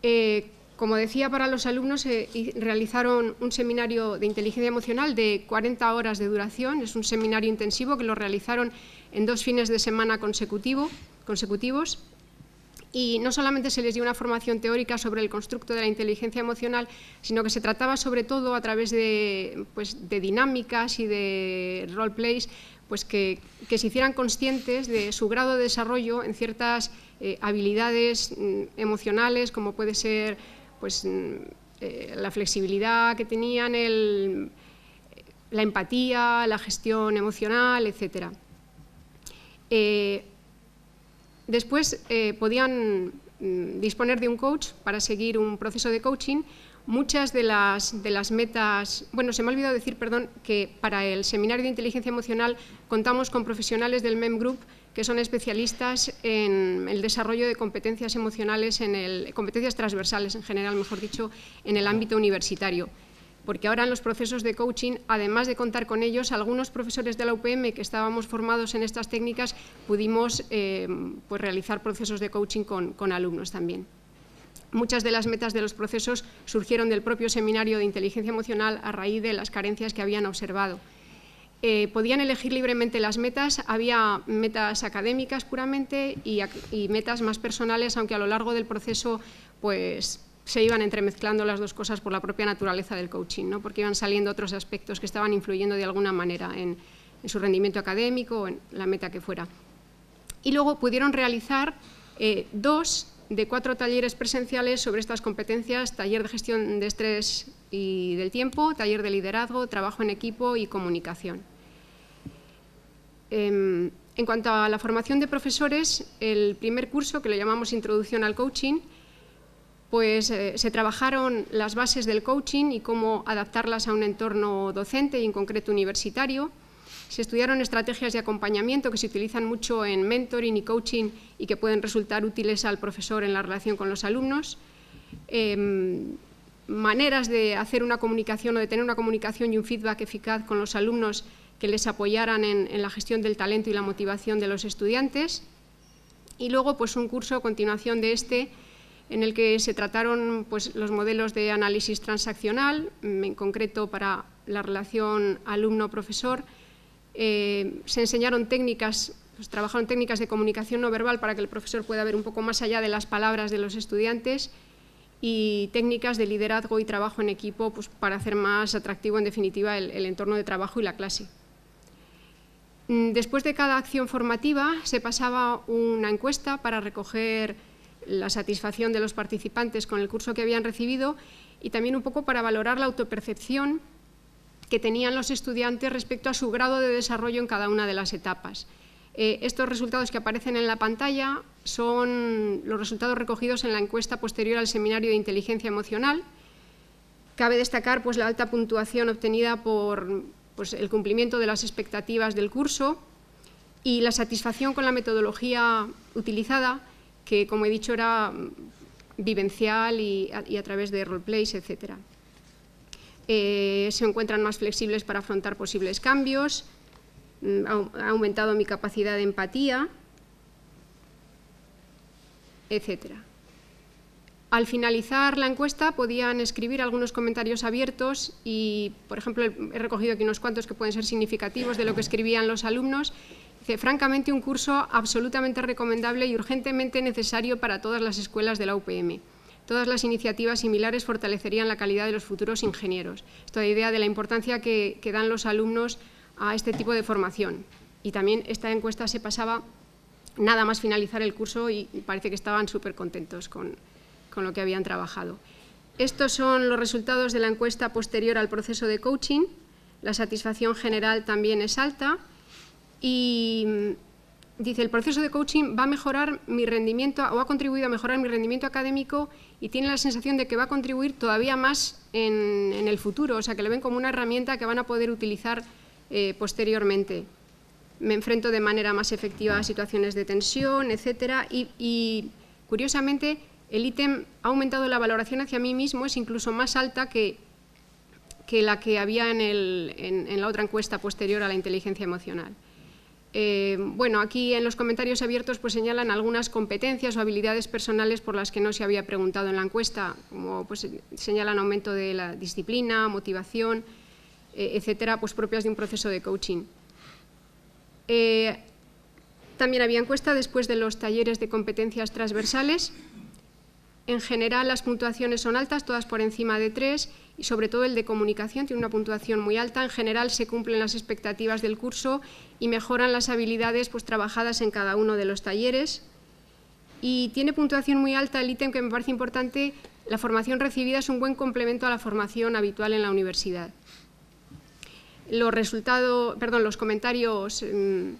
Eh, como decía, para los alumnos se realizaron un seminario de inteligencia emocional de 40 horas de duración. Es un seminario intensivo que lo realizaron en dos fines de semana consecutivos y no solamente se les dio una formación teórica sobre el constructo de la inteligencia emocional, sino que se trataba sobre todo a través de, pues, dinámicas y de roleplays pues que, se hicieran conscientes de su grado de desarrollo en ciertas eh, habilidades mm, emocionales, como puede ser pues, mm, eh, la flexibilidad que tenían, el, la empatía, la gestión emocional, etc. Después eh, podían mm, disponer de un coach para seguir un proceso de coaching. Muchas de las, de las metas, bueno, se me ha olvidado decir, perdón, que para el seminario de inteligencia emocional contamos con profesionales del MEM e Group que son especialistas en el desarrollo de competencias emocionales, en competencias transversales en general, mejor dicho, en el ámbito universitario porque ahora en los procesos de coaching, además de contar con ellos, algunos profesores de la UPM que estábamos formados en estas técnicas pudimos eh, pues realizar procesos de coaching con, alumnos también. Muchas de las metas de los procesos surgieron del propio seminario de inteligencia emocional a raíz de las carencias que habían observado. Eh, podían elegir libremente las metas, había metas académicas puramente y, y, metas más personales, aunque a lo largo del proceso pues, se iban entremezclando las dos cosas por la propia naturaleza del coaching, porque iban saliendo otros aspectos que estaban influyendo de alguna manera en, su rendimiento académico o en la meta que fuera. Y luego pudieron realizar eh, dos de cuatro talleres presenciales sobre estas competencias, taller de gestión de estrés y del tiempo, taller de liderazgo, trabajo en equipo y comunicación. Em, en cuanto a la formación de profesores, el primer curso, que le llamamos Introducción al Coaching, pues eh, se trabajaron las bases del coaching y cómo adaptarlas a un entorno docente y en concreto universitario. Se estudiaron estrategias de acompañamiento que se utilizan mucho en mentoring y coaching y que pueden resultar útiles al profesor en la relación con los alumnos. Em, maneras de hacer una comunicación o de tener una comunicación y un feedback eficaz con los alumnos que les apoyaran en, en la gestión del talento y la motivación de los estudiantes. Y luego pues un curso a continuación de este en el que se trataron pues, los modelos de análisis transaccional, mm, en concreto para la relación alumno-profesor. Eh, se enseñaron técnicas, pues, trabajaron técnicas de comunicación no verbal para que el profesor pueda ver un poco más allá de las palabras de los estudiantes y técnicas de liderazgo y trabajo en equipo pues, para hacer más atractivo, en definitiva, el entorno de trabajo y la clase. Mm, después de cada acción formativa se pasaba una encuesta para recoger la satisfacción de los participantes con el curso que habían recibido y también un poco para valorar la autopercepción que tenían los estudiantes respecto a su grado de desarrollo en cada una de las etapas. Eh, estos resultados que aparecen en la pantalla son los resultados recogidos en la encuesta posterior al seminario de inteligencia emocional. Cabe destacar pues, la alta puntuación obtenida por pues, el cumplimiento de las expectativas del curso y la satisfacción con la metodología utilizada, que como he dicho era vivencial y a, través de roleplays, etc. Eh, se encuentran más flexibles para afrontar posibles cambios, ha, mm, ha aumentado mi capacidad de empatía, etc. Al finalizar la encuesta podían escribir algunos comentarios abiertos y, por ejemplo, he recogido aquí unos cuantos que pueden ser significativos de lo que escribían los alumnos francamente un curso absolutamente recomendable y urgentemente necesario para todas las escuelas de la UPM. Todas las iniciativas similares fortalecerían la calidad de los futuros ingenieros. Esta idea de la importancia que, que dan los alumnos a este tipo de formación. Y también esta encuesta se pasaba nada más finalizar el curso y parece que estaban súper contentos con, con lo que habían trabajado. Estos son los resultados de la encuesta posterior al proceso de coaching. La satisfacción general también es alta y mm, dice, el proceso de coaching va a mejorar mi rendimiento o ha contribuido a mejorar mi rendimiento académico y tiene la sensación de que va a contribuir todavía más en, el futuro, o sea, que lo ven como una herramienta que van a poder utilizar eh, posteriormente. Me enfrento de manera más efectiva a situaciones de tensión, etcétera, y, curiosamente el ítem ha aumentado la valoración hacia mí mismo, es incluso más alta que, que la que había en la otra encuesta posterior a la inteligencia emocional. Eh, bueno, aquí en los comentarios abiertos pues, señalan algunas competencias o habilidades personales por las que no se había preguntado en la encuesta, como pues, señalan aumento de la disciplina, motivación, eh, etcétera, pues propias de un proceso de coaching. Eh, también había encuesta después de los talleres de competencias transversales, en general, las puntuaciones son altas, todas por encima de tres, y sobre todo el de comunicación tiene una puntuación muy alta. En general, se cumplen las expectativas del curso y mejoran las habilidades pues, trabajadas en cada uno de los talleres. Y tiene puntuación muy alta el ítem que me parece importante, la formación recibida es un buen complemento a la formación habitual en la universidad. Los, resultados, perdón, los comentarios... Mm,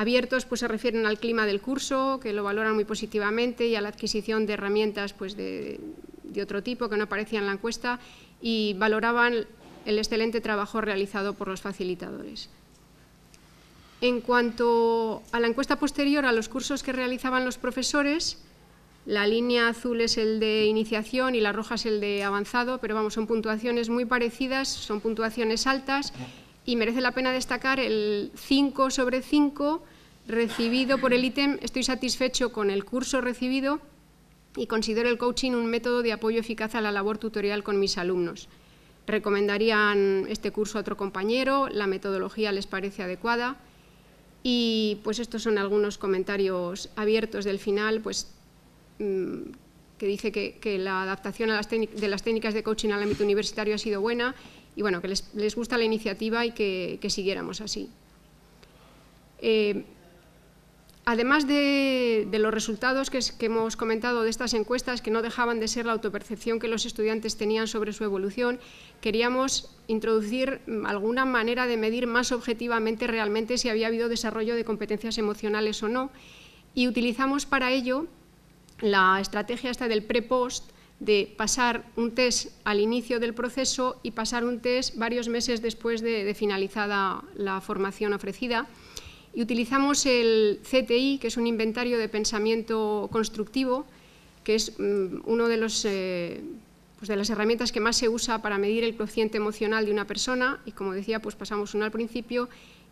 Abiertos pues, se refieren al clima del curso, que lo valoran muy positivamente, y a la adquisición de herramientas pues, de, otro tipo que no aparecían en la encuesta, y valoraban el excelente trabajo realizado por los facilitadores. En cuanto a la encuesta posterior a los cursos que realizaban los profesores, la línea azul es el de iniciación y la roja es el de avanzado, pero vamos, son puntuaciones muy parecidas, son puntuaciones altas y merece la pena destacar el 5 sobre 5 recibido por el ítem Estoy satisfecho con el curso recibido y considero el coaching un método de apoyo eficaz a la labor tutorial con mis alumnos. Recomendarían este curso a otro compañero, la metodología les parece adecuada y pues estos son algunos comentarios abiertos del final, pues mm, que dice que, la adaptación de las técnicas de coaching al ámbito universitario ha sido buena y bueno, que les, gusta la iniciativa y que, siguiéramos así. Eh, además de, los resultados que, que, hemos comentado de estas encuestas, que no dejaban de ser la autopercepción que los estudiantes tenían sobre su evolución, queríamos introducir alguna manera de medir más objetivamente realmente si había habido desarrollo de competencias emocionales o no, y utilizamos para ello la estrategia esta del pre-post, de pasar un test al inicio del proceso y pasar un test varios meses después de, finalizada la formación ofrecida. Y utilizamos el CTI, que es un inventario de pensamiento constructivo, que es mm, uno de eh, pues de las herramientas que más se usa para medir el cociente emocional de una persona y como decía, pues pasamos uno al principio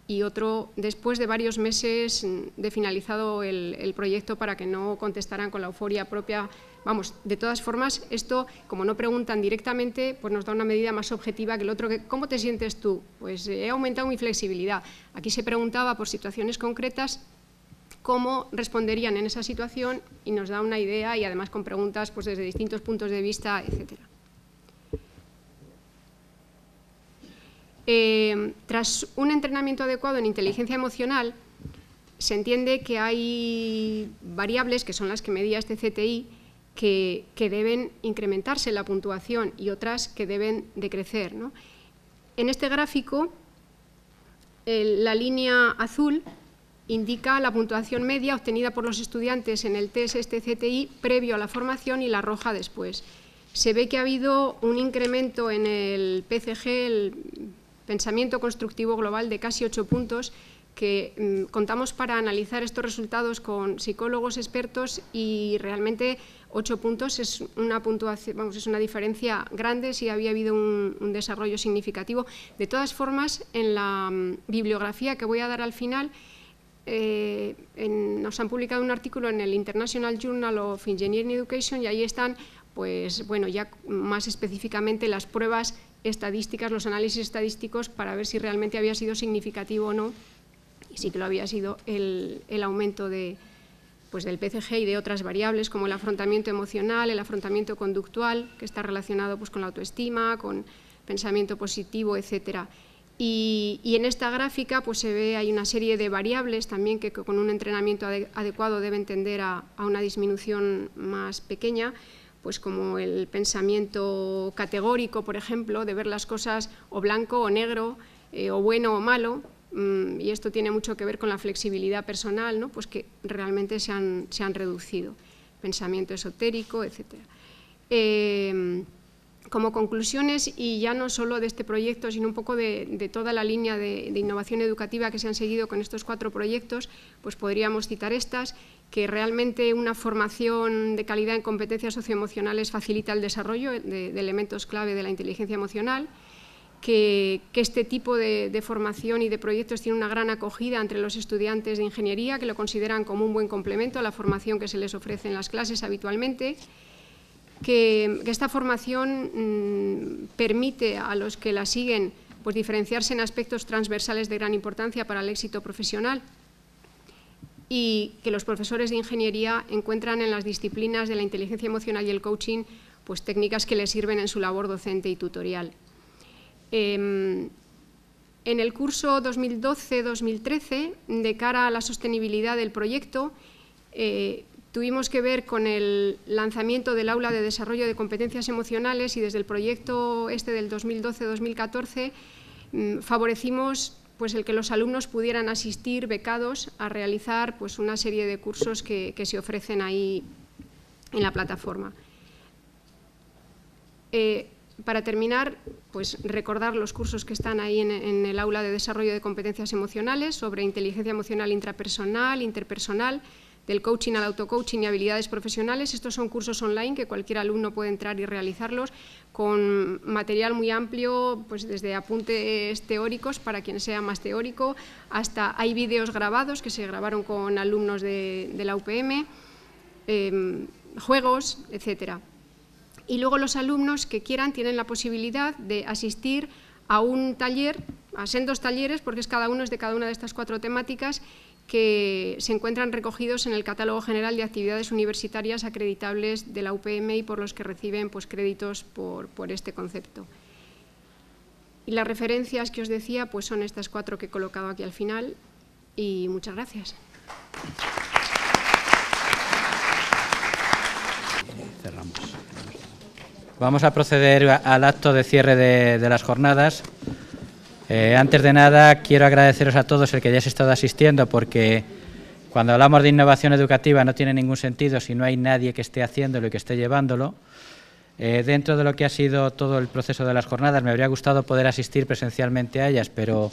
y otro después de varios meses mm, de finalizado el proyecto para que no contestaran con la euforia propia Vamos, de todas formas, esto, como no preguntan directamente, pues nos da una medida más objetiva que el otro. Que, ¿Cómo te sientes tú? Pues eh, he aumentado mi flexibilidad. Aquí se preguntaba por situaciones concretas cómo responderían en esa situación y nos da una idea y además con preguntas pues, desde distintos puntos de vista, etcétera. Eh, tras un entrenamiento adecuado en inteligencia emocional, se entiende que hay variables, que son las que medía este CTI, que, deben incrementarse la puntuación y otras que deben decrecer. En este gráfico, la línea azul indica la puntuación media obtenida por los estudiantes en el test este CTI previo a la formación y la roja después. Se ve que ha habido un incremento en el PCG, el pensamiento constructivo global, de casi ocho puntos, que mm, contamos para analizar estos resultados con psicólogos expertos y realmente Ocho puntos es una puntuación, vamos, es una diferencia grande si había habido un, desarrollo significativo. De todas formas, en la mm, bibliografía que voy a dar al final, eh, nos han publicado un artículo en el International Journal of Engineering Education y ahí están, pues bueno, ya más específicamente las pruebas estadísticas, los análisis estadísticos para ver si realmente había sido significativo o no y si que lo había sido el aumento de, pues, del PCG y de otras variables como el afrontamiento emocional, el afrontamiento conductual, que está relacionado pues, con la autoestima, con pensamiento positivo, etc. Y, en esta gráfica pues, se ve hay una serie de variables también que, con un entrenamiento adecuado deben tender a, una disminución más pequeña, pues como el pensamiento categórico, por ejemplo, de ver las cosas o blanco o negro, eh, o bueno o malo, Mm, y esto tiene mucho que ver con la flexibilidad personal, ¿no? pues que realmente se han, reducido, pensamiento esotérico, etc. Em, como conclusiones, y ya no solo de este proyecto, sino un poco de, toda la línea de, innovación educativa que se han seguido con estos cuatro proyectos, pues podríamos citar estas, que realmente una formación de calidad en competencias socioemocionales facilita el desarrollo de elementos clave de la inteligencia emocional, que, este tipo de, formación y de proyectos tiene una gran acogida entre los estudiantes de ingeniería, que lo consideran como un buen complemento a la formación que se les ofrece en las clases habitualmente, que, esta formación mm, permite a los que la siguen pues, diferenciarse en aspectos transversales de gran importancia para el éxito profesional, y que los profesores de ingeniería encuentran en las disciplinas de la inteligencia emocional y el coaching pues técnicas que les sirven en su labor docente y tutorial. Em, en el curso 2012-2013, de cara a la sostenibilidad del proyecto, eh, tuvimos que ver con el lanzamiento del aula de desarrollo de competencias emocionales y desde el proyecto este del 2012-2014 mm, favorecimos pues, el que los alumnos pudieran asistir becados a realizar pues, una serie de cursos que, se ofrecen ahí en la plataforma. Eh, para terminar, pues recordar los cursos que están ahí en, el aula de desarrollo de competencias emocionales sobre inteligencia emocional intrapersonal, interpersonal, del coaching al autocoaching y habilidades profesionales. Estos son cursos online que cualquier alumno puede entrar y realizarlos con material muy amplio, pues desde apuntes teóricos para quien sea más teórico, hasta hay vídeos grabados que se grabaron con alumnos de, la UPM, em, juegos, etcétera y luego los alumnos que quieran tienen la posibilidad de asistir a un taller, a sendos talleres, porque es cada uno es de cada una de estas cuatro temáticas que se encuentran recogidos en el Catálogo General de Actividades Universitarias acreditables de la UPM y por los que reciben pues, créditos por, por este concepto. Y las referencias que os decía pues, son estas cuatro que he colocado aquí al final y muchas gracias. Cerramos. Vamos a proceder al acto de cierre de, las jornadas. Eh, antes de nada, quiero agradeceros a todos el que ya hayáis estado asistiendo, porque cuando hablamos de innovación educativa no tiene ningún sentido si no hay nadie que esté haciéndolo y que esté llevándolo. Eh, dentro de lo que ha sido todo el proceso de las jornadas, me habría gustado poder asistir presencialmente a ellas, pero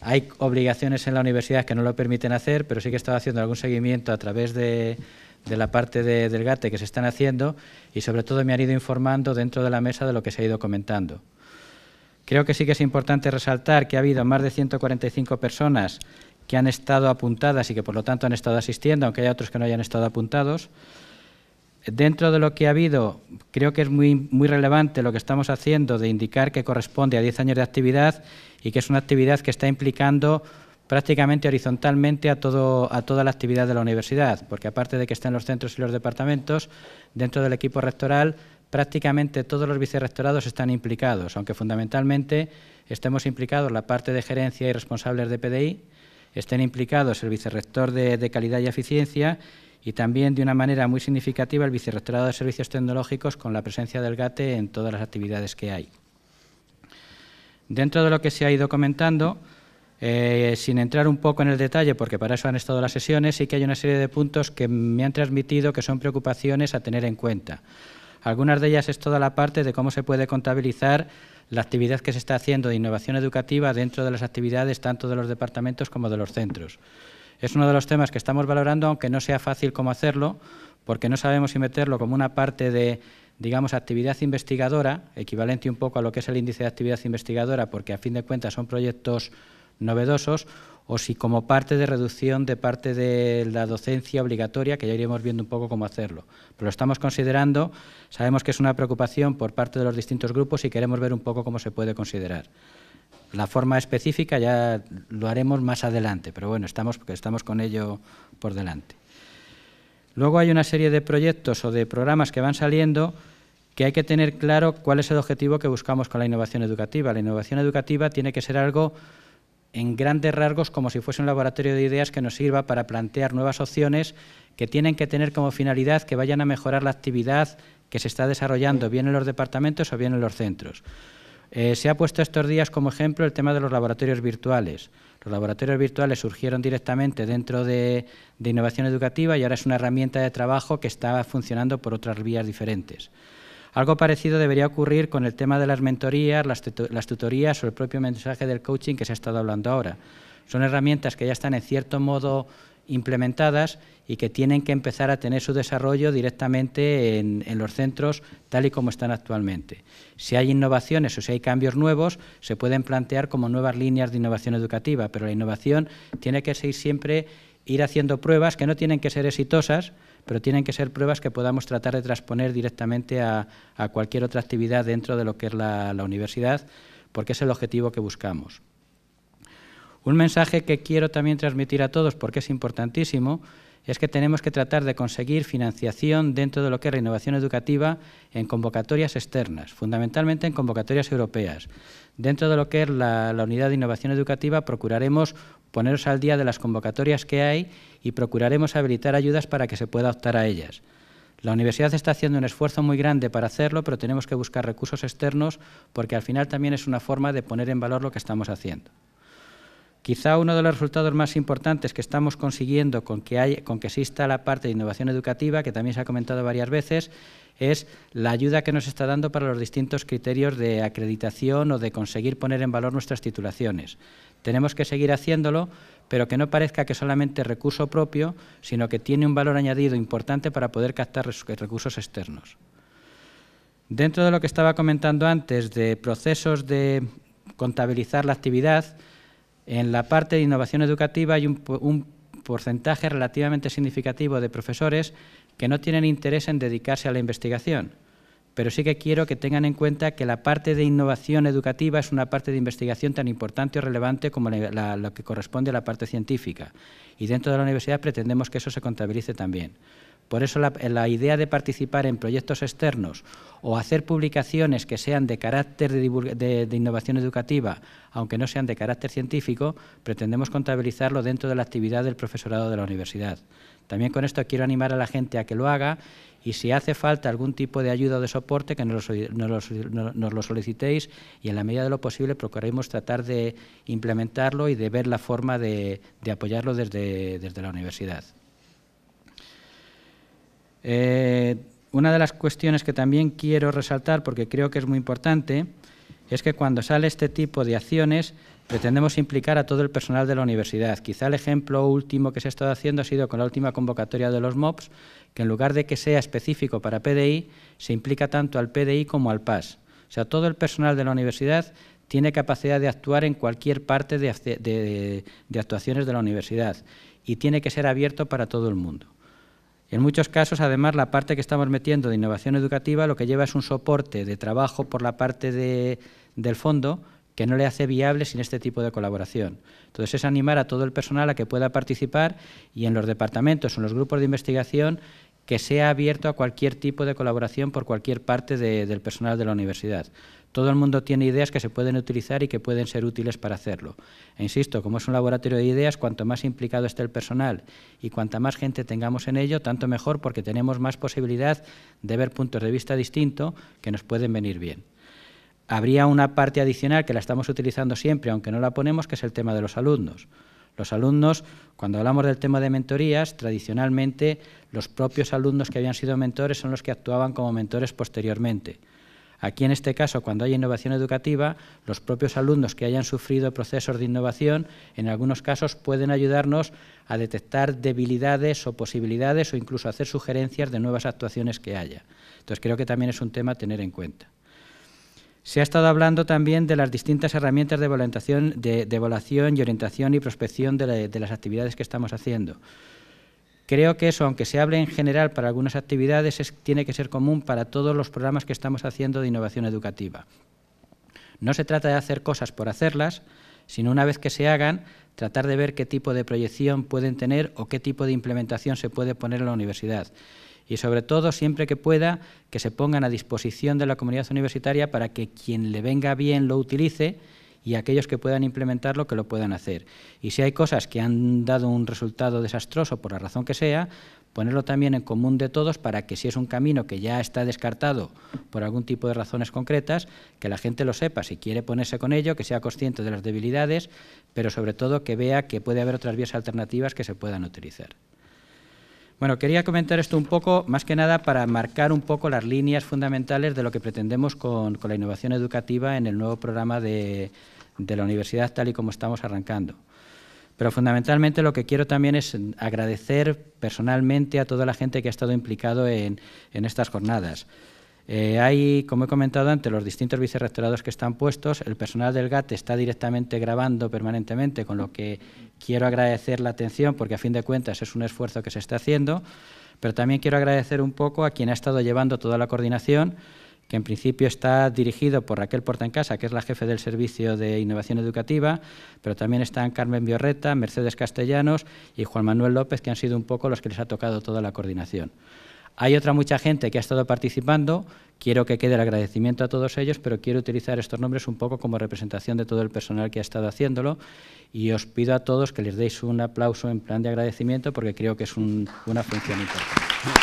hay obligaciones en la universidad que no lo permiten hacer, pero sí que he estado haciendo algún seguimiento a través de de la parte de, del GATE que se están haciendo y sobre todo me han ido informando dentro de la mesa de lo que se ha ido comentando. Creo que sí que es importante resaltar que ha habido más de 145 personas que han estado apuntadas y que por lo tanto han estado asistiendo, aunque hay otros que no hayan estado apuntados. Dentro de lo que ha habido, creo que es muy, muy relevante lo que estamos haciendo de indicar que corresponde a 10 años de actividad y que es una actividad que está implicando prácticamente horizontalmente a, toda la actividad de la universidad, porque aparte de que estén los centros y los departamentos, dentro del equipo rectoral prácticamente todos los vicerrectorados están implicados, aunque fundamentalmente estemos implicados la parte de gerencia y responsables de PDI, estén implicados el vicerrector de, de calidad y eficiencia y también de una manera muy significativa el vicerrectorado de servicios tecnológicos con la presencia del GATE en todas las actividades que hay. Dentro de lo que se ha ido comentando, eh, sin entrar un poco en el detalle, porque para eso han estado las sesiones, sí que hay una serie de puntos que me han transmitido que son preocupaciones a tener en cuenta. Algunas de ellas es toda la parte de cómo se puede contabilizar la actividad que se está haciendo de innovación educativa dentro de las actividades tanto de los departamentos como de los centros. Es uno de los temas que estamos valorando, aunque no sea fácil cómo hacerlo, porque no sabemos si meterlo como una parte de digamos, actividad investigadora, equivalente un poco a lo que es el índice de actividad investigadora, porque a fin de cuentas son proyectos novedosos o si como parte de reducción de parte de la docencia obligatoria, que ya iremos viendo un poco cómo hacerlo. Pero lo estamos considerando, sabemos que es una preocupación por parte de los distintos grupos y queremos ver un poco cómo se puede considerar. La forma específica ya lo haremos más adelante, pero bueno, estamos, estamos con ello por delante. Luego hay una serie de proyectos o de programas que van saliendo que hay que tener claro cuál es el objetivo que buscamos con la innovación educativa. La innovación educativa tiene que ser algo en grandes rasgos como si fuese un laboratorio de ideas que nos sirva para plantear nuevas opciones que tienen que tener como finalidad que vayan a mejorar la actividad que se está desarrollando, bien en los departamentos o bien en los centros. Eh, se ha puesto estos días como ejemplo el tema de los laboratorios virtuales. Los laboratorios virtuales surgieron directamente dentro de, de innovación educativa y ahora es una herramienta de trabajo que está funcionando por otras vías diferentes. Algo parecido debería ocurrir con el tema de las mentorías, las, tutorías o el propio mensaje del coaching que se ha estado hablando ahora. Son herramientas que ya están en cierto modo implementadas y que tienen que empezar a tener su desarrollo directamente en, los centros tal y como están actualmente. Si hay innovaciones o si hay cambios nuevos, se pueden plantear como nuevas líneas de innovación educativa, pero la innovación tiene que seguir siempre ir haciendo pruebas que no tienen que ser exitosas, pero tienen que ser pruebas que podamos tratar de transponer directamente a, cualquier otra actividad dentro de lo que es la, universidad, porque es el objetivo que buscamos. Un mensaje que quiero también transmitir a todos, porque es importantísimo, es que tenemos que tratar de conseguir financiación dentro de lo que es la innovación educativa en convocatorias externas, fundamentalmente en convocatorias europeas. Dentro de lo que es la, la unidad de innovación educativa procuraremos poneros al día de las convocatorias que hay y procuraremos habilitar ayudas para que se pueda optar a ellas. La universidad está haciendo un esfuerzo muy grande para hacerlo, pero tenemos que buscar recursos externos porque al final también es una forma de poner en valor lo que estamos haciendo. Quizá uno de los resultados más importantes que estamos consiguiendo con que, con que exista la parte de innovación educativa, que también se ha comentado varias veces, es la ayuda que nos está dando para los distintos criterios de acreditación o de conseguir poner en valor nuestras titulaciones. Tenemos que seguir haciéndolo, pero que no parezca que solamente recurso propio, sino que tiene un valor añadido importante para poder captar recursos externos. Dentro de lo que estaba comentando antes de procesos de contabilizar la actividad, en la parte de innovación educativa hay un porcentaje relativamente significativo de profesores que no tienen interés en dedicarse a la investigación pero sí que quiero que tengan en cuenta que la parte de innovación educativa es una parte de investigación tan importante o relevante como la, que corresponde a la parte científica. Y dentro de la universidad pretendemos que eso se contabilice también. Por eso la, idea de participar en proyectos externos o hacer publicaciones que sean de carácter de, innovación educativa, aunque no sean de carácter científico, pretendemos contabilizarlo dentro de la actividad del profesorado de la universidad. También con esto quiero animar a la gente a que lo haga y si hace falta algún tipo de ayuda o de soporte, que nos lo, solicitéis y en la medida de lo posible procuraremos tratar de implementarlo y de ver la forma de, apoyarlo desde, la universidad. Eh, una de las cuestiones que también quiero resaltar, porque creo que es muy importante, es que cuando sale este tipo de acciones Pretendemos implicar a todo el personal de la universidad. Quizá el ejemplo último que se ha estado haciendo ha sido con la última convocatoria de los MOPS, que en lugar de que sea específico para PDI, se implica tanto al PDI como al PAS. O sea, todo el personal de la universidad tiene capacidad de actuar en cualquier parte de, actuaciones de la universidad y tiene que ser abierto para todo el mundo. En muchos casos, además, la parte que estamos metiendo de innovación educativa lo que lleva es un soporte de trabajo por la parte del fondo que no le hace viable sin este tipo de colaboración. Entonces es animar a todo el personal a que pueda participar y en los departamentos o en los grupos de investigación que sea abierto a cualquier tipo de colaboración por cualquier parte del personal de la universidad. Todo el mundo tiene ideas que se pueden utilizar y que pueden ser útiles para hacerlo. E insisto, como es un laboratorio de ideas, cuanto más implicado esté el personal y cuanta más gente tengamos en ello, tanto mejor porque tenemos más posibilidad de ver puntos de vista distintos que nos pueden venir bien. Habría una parte adicional que la estamos utilizando siempre, aunque no la ponemos, que es el tema de los alumnos. Los alumnos, cuando hablamos del tema de mentorías, tradicionalmente los propios alumnos que habían sido mentores son los que actuaban como mentores posteriormente. Aquí en este caso, cuando hay innovación educativa, los propios alumnos que hayan sufrido procesos de innovación, en algunos casos pueden ayudarnos a detectar debilidades o posibilidades o incluso hacer sugerencias de nuevas actuaciones que haya. Entonces creo que también es un tema a tener en cuenta. Se ha estado hablando también de las distintas herramientas de evaluación, de, evaluación y orientación y prospección de, las actividades que estamos haciendo. Creo que eso, aunque se hable en general para algunas actividades, tiene que ser común para todos los programas que estamos haciendo de innovación educativa. No se trata de hacer cosas por hacerlas, sino una vez que se hagan, tratar de ver qué tipo de proyección pueden tener o qué tipo de implementación se puede poner en la universidad y sobre todo siempre que pueda que se pongan a disposición de la comunidad universitaria para que quien le venga bien lo utilice y aquellos que puedan implementarlo que lo puedan hacer. Y si hay cosas que han dado un resultado desastroso por la razón que sea, ponerlo también en común de todos para que si es un camino que ya está descartado por algún tipo de razones concretas, que la gente lo sepa, si quiere ponerse con ello, que sea consciente de las debilidades, pero sobre todo que vea que puede haber otras vías alternativas que se puedan utilizar. Bueno, quería comentar esto un poco, más que nada para marcar un poco las líneas fundamentales de lo que pretendemos con, la innovación educativa en el nuevo programa de, la universidad tal y como estamos arrancando. Pero fundamentalmente lo que quiero también es agradecer personalmente a toda la gente que ha estado implicado en estas jornadas. Eh, hay, como he comentado antes, los distintos vicerrectorados que están puestos. El personal del GAT está directamente grabando permanentemente, con lo que quiero agradecer la atención, porque a fin de cuentas es un esfuerzo que se está haciendo. Pero también quiero agradecer un poco a quien ha estado llevando toda la coordinación, que en principio está dirigido por Raquel Casa, que es la jefe del Servicio de Innovación Educativa, pero también están Carmen Biorreta, Mercedes Castellanos y Juan Manuel López, que han sido un poco los que les ha tocado toda la coordinación. Hay otra mucha gente que ha estado participando, quiero que quede el agradecimiento a todos ellos, pero quiero utilizar estos nombres un poco como representación de todo el personal que ha estado haciéndolo y os pido a todos que les deis un aplauso en plan de agradecimiento porque creo que es una función importante.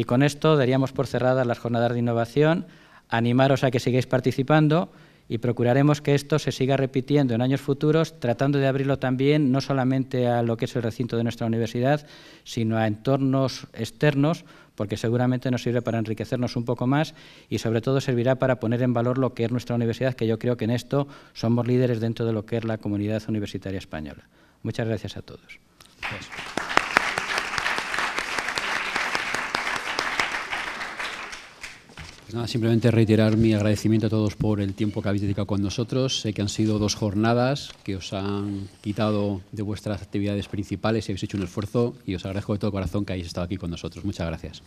Y con esto daríamos por cerradas las jornadas de innovación, animaros a que sigáis participando y procuraremos que esto se siga repitiendo en años futuros, tratando de abrirlo también no solamente a lo que es el recinto de nuestra universidad, sino a entornos externos, porque seguramente nos sirve para enriquecernos un poco más y sobre todo servirá para poner en valor lo que es nuestra universidad, que yo creo que en esto somos líderes dentro de lo que es la comunidad universitaria española. Muchas gracias a todos. simplemente reiterar mi agradecimiento a todos por el tiempo que habéis dedicado con nosotros. Sé que han sido dos jornadas que os han quitado de vuestras actividades principales y habéis hecho un esfuerzo y os agradezco de todo corazón que hayáis estado aquí con nosotros. Muchas gracias.